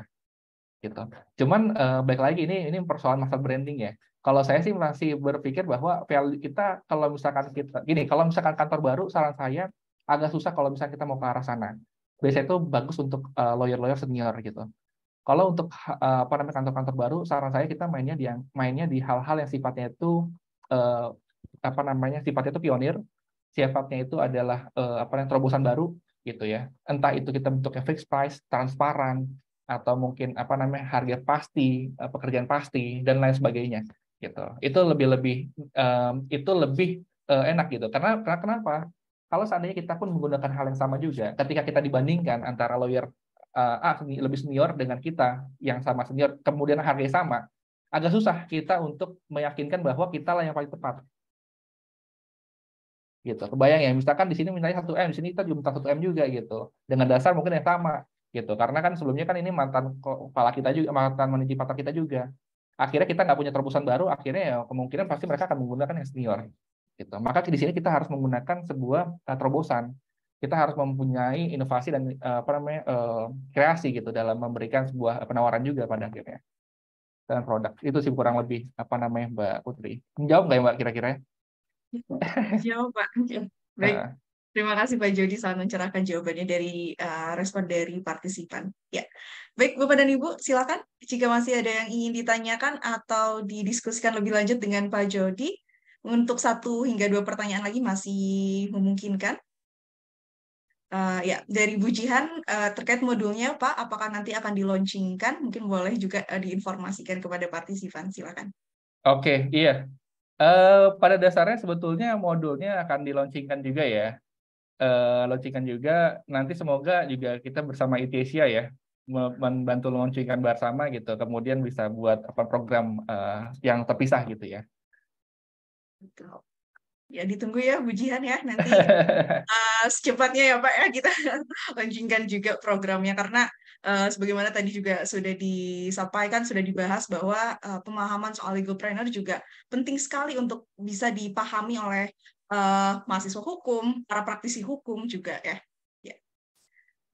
gitu. Cuman uh, eh, baik lagi ini ini persoalan masalah branding ya. Kalau saya sih masih berpikir bahwa value kita kalau misalkan kita gini, kalau misalkan kantor baru saran saya agak susah kalau misalkan kita mau ke arah sana. Biasanya itu bagus untuk eh, lawyer-lawyer uh, senior gitu. Kalau untuk uh, apa namanya kantor-kantor baru saran saya kita mainnya di mainnya di hal-hal yang sifatnya itu uh, apa namanya sifatnya itu pionir, sifatnya itu adalah uh, apa namanya terobosan baru gitu ya. Entah itu kita bentuknya fixed price, transparan, atau mungkin apa namanya harga pasti eh, pekerjaan pasti dan lain sebagainya gitu itu lebih lebih um, itu lebih uh, enak gitu karena, karena kenapa kalau seandainya kita pun menggunakan hal yang sama juga ketika kita dibandingkan antara lawyer uh, A lebih senior dengan kita yang sama senior kemudian harga sama agak susah kita untuk meyakinkan bahwa kita lah yang paling tepat gitu kebayang ya misalkan di sini mintanya satu m di sini kita juga minta satu m juga gitu dengan dasar mungkin yang sama gitu karena kan sebelumnya kan ini mantan kepala kita juga mantan manajer partner kita juga akhirnya kita nggak punya terobosan baru akhirnya ya kemungkinan pasti mereka akan menggunakan yang senior gitu maka di sini kita harus menggunakan sebuah eh, terobosan kita harus mempunyai inovasi dan eh, apa namanya eh, kreasi gitu dalam memberikan sebuah penawaran juga pada akhirnya dan produk itu sih kurang lebih apa namanya Mbak Putri menjawab nggak ya Mbak kira-kira ya? jawab Pak baik nah Terima kasih Pak Jody sangat mencerahkan jawabannya dari uh, respon dari partisipan. Ya, baik Bapak dan Ibu, silakan jika masih ada yang ingin ditanyakan atau didiskusikan lebih lanjut dengan Pak Jody untuk satu hingga dua pertanyaan lagi masih memungkinkan. Uh, ya, dari Bu Jihan uh, eh, terkait modulnya Pak, apakah nanti akan diluncurkan? Mungkin boleh juga uh, diinformasikan kepada partisipan, silakan. Oke, okay, iya. Uh, pada dasarnya sebetulnya modulnya akan diluncurkan juga ya uh, eh, launchingkan juga nanti semoga juga kita bersama ITSIA ya membantu launchingkan bersama gitu kemudian bisa buat apa program uh, yang terpisah gitu ya ya ditunggu ya bujian ya nanti uh, secepatnya ya pak ya kita launchingkan juga programnya karena uh, sebagaimana tadi juga sudah disampaikan sudah dibahas bahwa uh, pemahaman soal legal planner juga penting sekali untuk bisa dipahami oleh uh, mahasiswa hukum, para praktisi hukum juga ya. ya.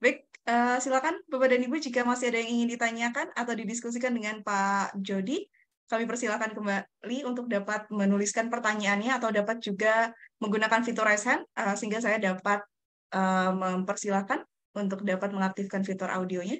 Baik, uh, silakan Bapak dan Ibu jika masih ada yang ingin ditanyakan atau didiskusikan dengan Pak Jody, kami persilakan kembali untuk dapat menuliskan pertanyaannya atau dapat juga menggunakan fitur raise hand uh, sehingga saya dapat uh, mempersilahkan untuk dapat mengaktifkan fitur audionya.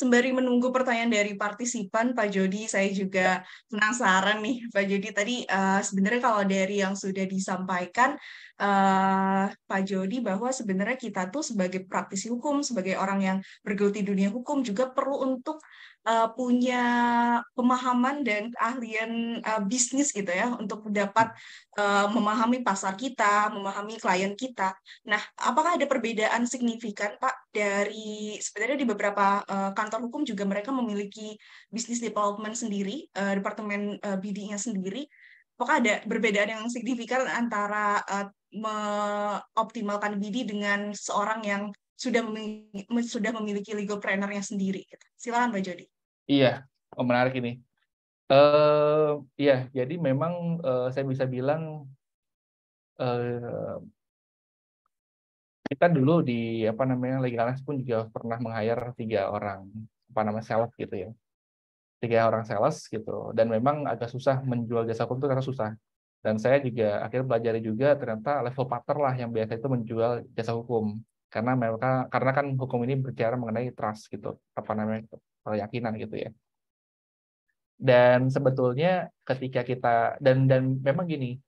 sembari menunggu pertanyaan dari partisipan, Pak Jody, saya juga penasaran nih, Pak Jody. Tadi uh, sebenarnya kalau dari yang sudah disampaikan uh, Pak Jody bahwa sebenarnya kita tuh sebagai praktisi hukum, sebagai orang yang bergelut di dunia hukum juga perlu untuk uh, punya pemahaman dan keahlian uh, bisnis gitu ya untuk dapat uh, memahami pasar kita, memahami klien kita. Nah, apakah ada perbedaan signifikan Pak dari sebenarnya di beberapa uh, kantor hukum juga mereka memiliki bisnis development sendiri, uh, departemen uh, BD-nya sendiri. Apakah ada perbedaan yang signifikan antara uh, mengoptimalkan BD dengan seorang yang sudah memiliki, sudah memiliki legal planner-nya sendiri. Gitu. Silakan Pak Jody. Iya, oh, menarik ini. Uh, iya, jadi memang uh, saya bisa bilang uh, kita dulu di apa namanya legalis pun juga pernah meng tiga orang apa namanya sales gitu ya, tiga orang sales gitu. Dan memang agak susah menjual jasa hukum itu karena susah. Dan saya juga akhirnya belajar juga ternyata level partner lah yang biasa itu menjual jasa hukum karena mereka karena kan hukum ini berbicara mengenai trust gitu apa namanya keyakinan gitu ya dan sebetulnya ketika kita dan dan memang gini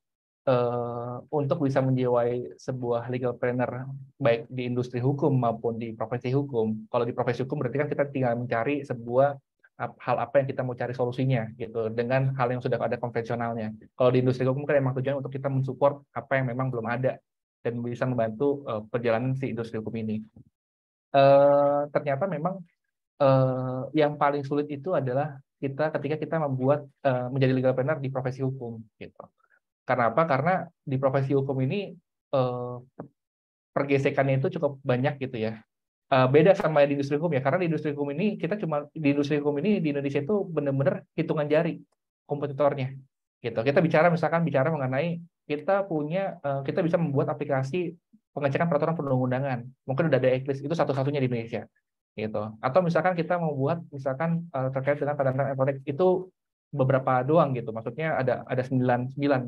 uh, untuk bisa menjiwai sebuah legal planner baik di industri hukum maupun di profesi hukum kalau di profesi hukum berarti kan kita tinggal mencari sebuah hal apa yang kita mau cari solusinya gitu dengan hal yang sudah ada konvensionalnya. Kalau di industri hukum kan emang tujuan untuk kita mensupport apa yang memang belum ada dan bisa membantu uh, perjalanan si industri hukum ini. Uh, ternyata memang uh, yang paling sulit itu adalah kita ketika kita membuat uh, menjadi legal planner di profesi hukum gitu. Karena apa? Karena di profesi hukum ini uh, pergesekannya itu cukup banyak gitu ya. Uh, beda sama di industri hukum ya, karena di industri hukum ini kita cuma di industri hukum ini di Indonesia itu benar-benar hitungan jari kompetitornya gitu kita bicara misalkan bicara mengenai kita punya eh, kita bisa membuat aplikasi pengecekan peraturan perundang-undangan mungkin udah ada eklis itu satu-satunya di Indonesia gitu atau misalkan kita membuat misalkan eh, terkait dengan tanda elektronik itu beberapa doang gitu maksudnya ada ada sembilan sembilan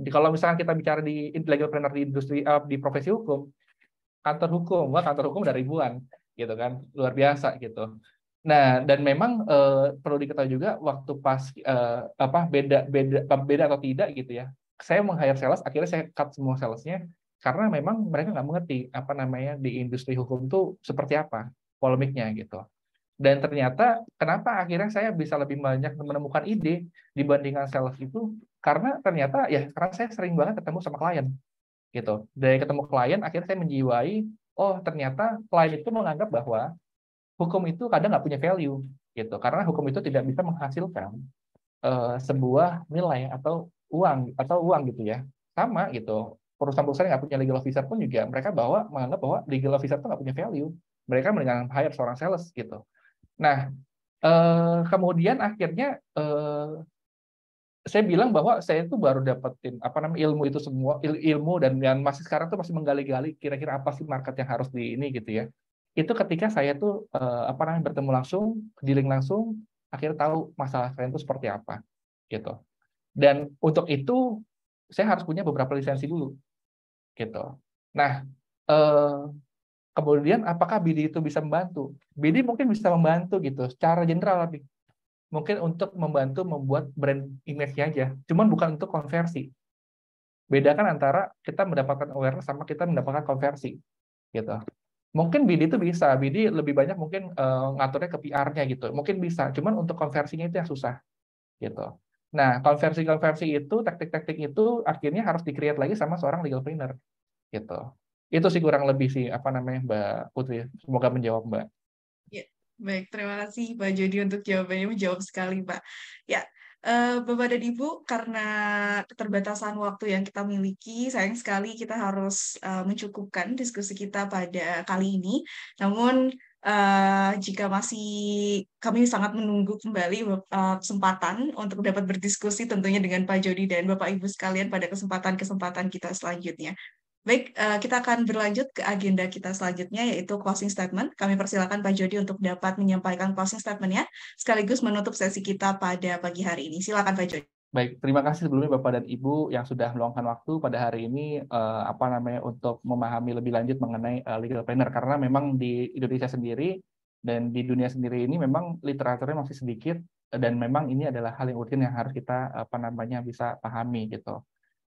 di, kalau misalkan kita bicara di legal planner di industri eh, di profesi hukum kantor hukum wah kantor hukum dari ribuan gitu kan luar biasa gitu Nah, dan memang uh, perlu diketahui juga waktu pas uh, apa beda beda beda atau tidak gitu ya. Saya meng sales, akhirnya saya cut semua salesnya karena memang mereka nggak mengerti apa namanya di industri hukum tuh seperti apa polemiknya gitu. Dan ternyata kenapa akhirnya saya bisa lebih banyak menemukan ide dibandingkan sales itu karena ternyata ya karena saya sering banget ketemu sama klien gitu. Dari ketemu klien akhirnya saya menjiwai oh ternyata klien itu menganggap bahwa hukum itu kadang nggak punya value gitu karena hukum itu tidak bisa menghasilkan uh, sebuah nilai atau uang atau uang gitu ya sama gitu perusahaan-perusahaan yang nggak punya legal officer pun juga mereka bahwa menganggap bahwa legal officer itu nggak punya value mereka mendingan hire seorang sales gitu nah uh, kemudian akhirnya uh, saya bilang bahwa saya itu baru dapetin apa namanya ilmu itu semua ilmu dan yang masih sekarang tuh masih menggali-gali kira-kira apa sih market yang harus di ini gitu ya itu ketika saya tuh uh, apa namanya bertemu langsung, dealing langsung, akhirnya tahu masalah kalian itu seperti apa gitu. Dan untuk itu saya harus punya beberapa lisensi dulu gitu. Nah, eh, kemudian apakah BD itu bisa membantu? BD mungkin bisa membantu gitu secara general tapi mungkin untuk membantu membuat brand image-nya aja, cuman bukan untuk konversi. Bedakan antara kita mendapatkan awareness sama kita mendapatkan konversi gitu. Mungkin BD itu bisa, BD lebih banyak mungkin uh, ngaturnya ke PR-nya gitu. Mungkin bisa, cuman untuk konversinya itu yang susah gitu. Nah, konversi-konversi itu, taktik-taktik itu akhirnya harus di lagi sama seorang legal planner gitu. Itu sih kurang lebih sih apa namanya Mbak Putri. Semoga menjawab Mbak. Ya, baik, terima kasih Pak Jody untuk jawabannya menjawab sekali Pak. Ya, Eh, Bapak dan Ibu, karena keterbatasan waktu yang kita miliki, sayang sekali kita harus eh, mencukupkan diskusi kita pada kali ini. Namun, uh, jika masih kami sangat menunggu kembali uh, kesempatan untuk dapat berdiskusi tentunya dengan Pak Jody dan Bapak Ibu sekalian pada kesempatan-kesempatan kita selanjutnya. Baik, eh, kita akan berlanjut ke agenda kita selanjutnya, yaitu closing statement. Kami persilakan Pak Jody untuk dapat menyampaikan closing statement statementnya, sekaligus menutup sesi kita pada pagi hari ini. Silakan Pak Jody. Baik, terima kasih sebelumnya Bapak dan Ibu yang sudah meluangkan waktu pada hari ini eh, apa namanya untuk memahami lebih lanjut mengenai eh, legal planner karena memang di Indonesia sendiri dan di dunia sendiri ini memang literaturnya masih sedikit dan memang ini adalah hal yang rutin yang harus kita apa namanya bisa pahami gitu.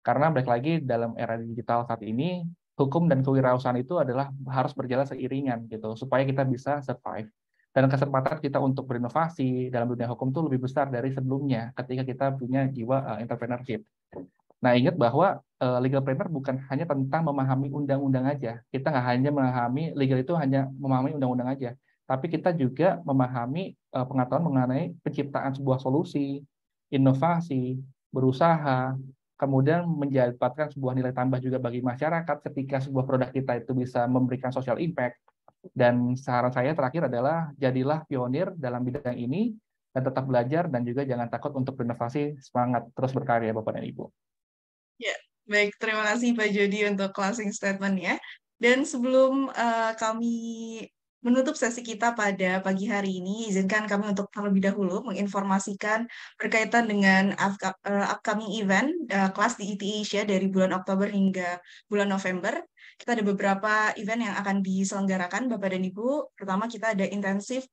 Karena balik lagi dalam era digital saat ini, hukum dan kewirausahaan itu adalah harus berjalan seiringan gitu, supaya kita bisa survive. Dan kesempatan kita untuk berinovasi dalam dunia hukum itu lebih besar dari sebelumnya ketika kita punya jiwa uh, entrepreneurship. Nah, ingat bahwa uh, legal planner bukan hanya tentang memahami undang-undang aja. Kita nggak hanya memahami legal itu hanya memahami undang-undang aja, tapi kita juga memahami uh, pengetahuan mengenai penciptaan sebuah solusi, inovasi, berusaha, kemudian menjadikan sebuah nilai tambah juga bagi masyarakat ketika sebuah produk kita itu bisa memberikan social impact. Dan saran saya terakhir adalah jadilah pionir dalam bidang ini dan tetap belajar dan juga jangan takut untuk berinovasi, semangat terus berkarya Bapak dan Ibu. Ya, baik terima kasih Pak Jody untuk closing statement ya. Dan sebelum uh, kami menutup sesi kita pada pagi hari ini, izinkan kami untuk terlebih dahulu menginformasikan berkaitan dengan eh, upcoming event eh, kelas di IT e Asia dari bulan Oktober hingga bulan November. Kita ada beberapa event yang akan diselenggarakan, Bapak dan Ibu. Pertama, kita ada intensif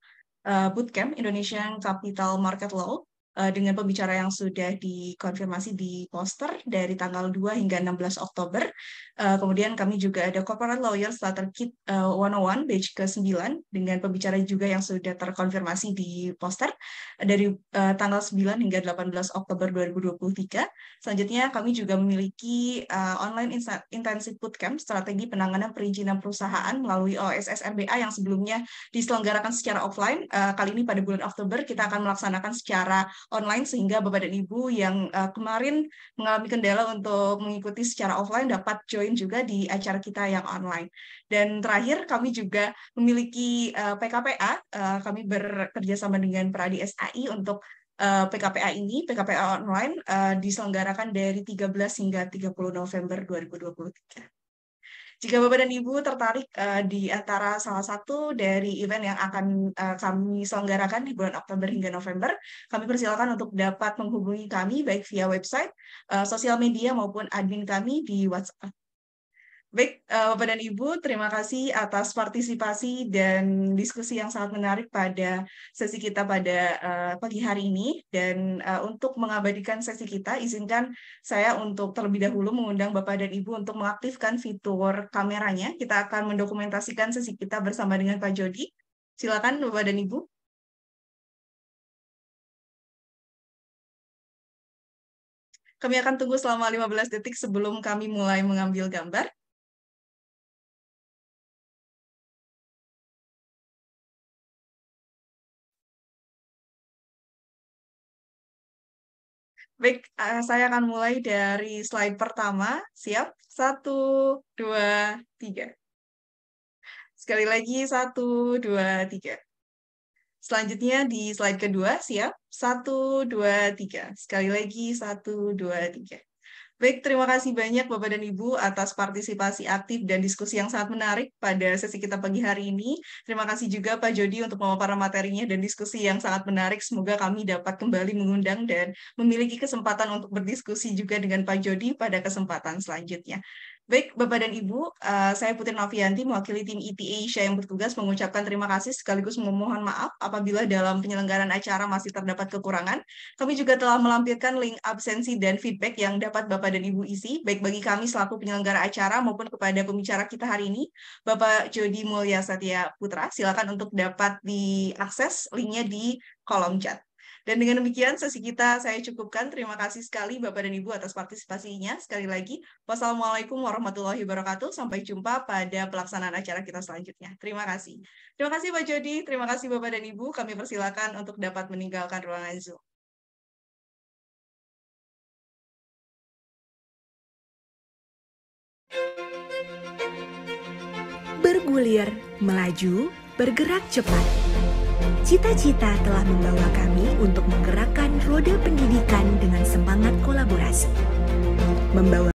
eh, bootcamp Indonesian Capital Market Law Eh, dengan pembicara yang sudah dikonfirmasi di poster dari tanggal 2 hingga 16 Oktober. Eh, kemudian kami juga ada Corporate Lawyer Starter Kit 101 batch ke-9 dengan pembicara juga yang sudah terkonfirmasi di poster eh, dari tanggal 9 hingga 18 Oktober 2023. Selanjutnya kami juga memiliki online intensive bootcamp strategi penanganan perizinan perusahaan melalui OSS MBA yang sebelumnya diselenggarakan secara offline. Kali ini pada bulan Oktober kita akan melaksanakan secara online sehingga Bapak dan Ibu yang uh, kemarin mengalami kendala untuk mengikuti secara offline dapat join juga di acara kita yang online. Dan terakhir kami juga memiliki uh, eh, PKPA, uh, eh, kami bekerja sama dengan Pradi SAI untuk PKPA ini, PKPA online, uh, diselenggarakan dari 13 hingga 30 November 2023. Jika Bapak dan Ibu tertarik uh, di antara salah satu dari event yang akan uh, kami selenggarakan di bulan Oktober hingga November, kami persilakan untuk dapat menghubungi kami baik via website, uh, sosial media maupun admin kami di WhatsApp Baik, eh, Bapak dan Ibu, terima kasih atas partisipasi dan diskusi yang sangat menarik pada sesi kita pada eh, pagi hari ini. Dan eh, untuk mengabadikan sesi kita, izinkan saya untuk terlebih dahulu mengundang Bapak dan Ibu untuk mengaktifkan fitur kameranya. Kita akan mendokumentasikan sesi kita bersama dengan Pak Jody. Silakan Bapak dan Ibu. Kami akan tunggu selama 15 detik sebelum kami mulai mengambil gambar. Baik, eh, saya akan mulai dari slide pertama. Siap? Satu, dua, tiga. Sekali lagi, satu, dua, tiga. Selanjutnya di slide kedua, siap? Satu, dua, tiga. Sekali lagi, satu, dua, tiga. Baik, terima kasih banyak Bapak dan Ibu atas partisipasi aktif dan diskusi yang sangat menarik pada sesi kita pagi hari ini. Terima kasih juga Pak Jody untuk memaparkan materinya dan diskusi yang sangat menarik. Semoga kami dapat kembali mengundang dan memiliki kesempatan untuk berdiskusi juga dengan Pak Jody pada kesempatan selanjutnya. Baik, Bapak dan Ibu, uh, saya Putri Novianti, mewakili tim Eta Asia yang bertugas mengucapkan terima kasih sekaligus memohon maaf apabila dalam penyelenggaraan acara masih terdapat kekurangan. Kami juga telah melampirkan link absensi dan feedback yang dapat Bapak dan Ibu isi, baik bagi kami selaku penyelenggara acara maupun kepada pembicara kita hari ini, Bapak Jody Mulya Satya Putra. Silakan untuk dapat diakses linknya di kolom chat. Dan dengan demikian sesi kita saya cukupkan. Terima kasih sekali Bapak dan Ibu atas partisipasinya. Sekali lagi, wassalamualaikum warahmatullahi wabarakatuh. Sampai jumpa pada pelaksanaan acara kita selanjutnya. Terima kasih. Terima kasih Pak Jody, terima kasih Bapak dan Ibu. Kami persilakan untuk dapat meninggalkan ruangan Zoom. Bergulir, melaju, bergerak cepat. Cita-cita telah membawa kami untuk menggerakkan roda pendidikan dengan semangat kolaborasi. Membawa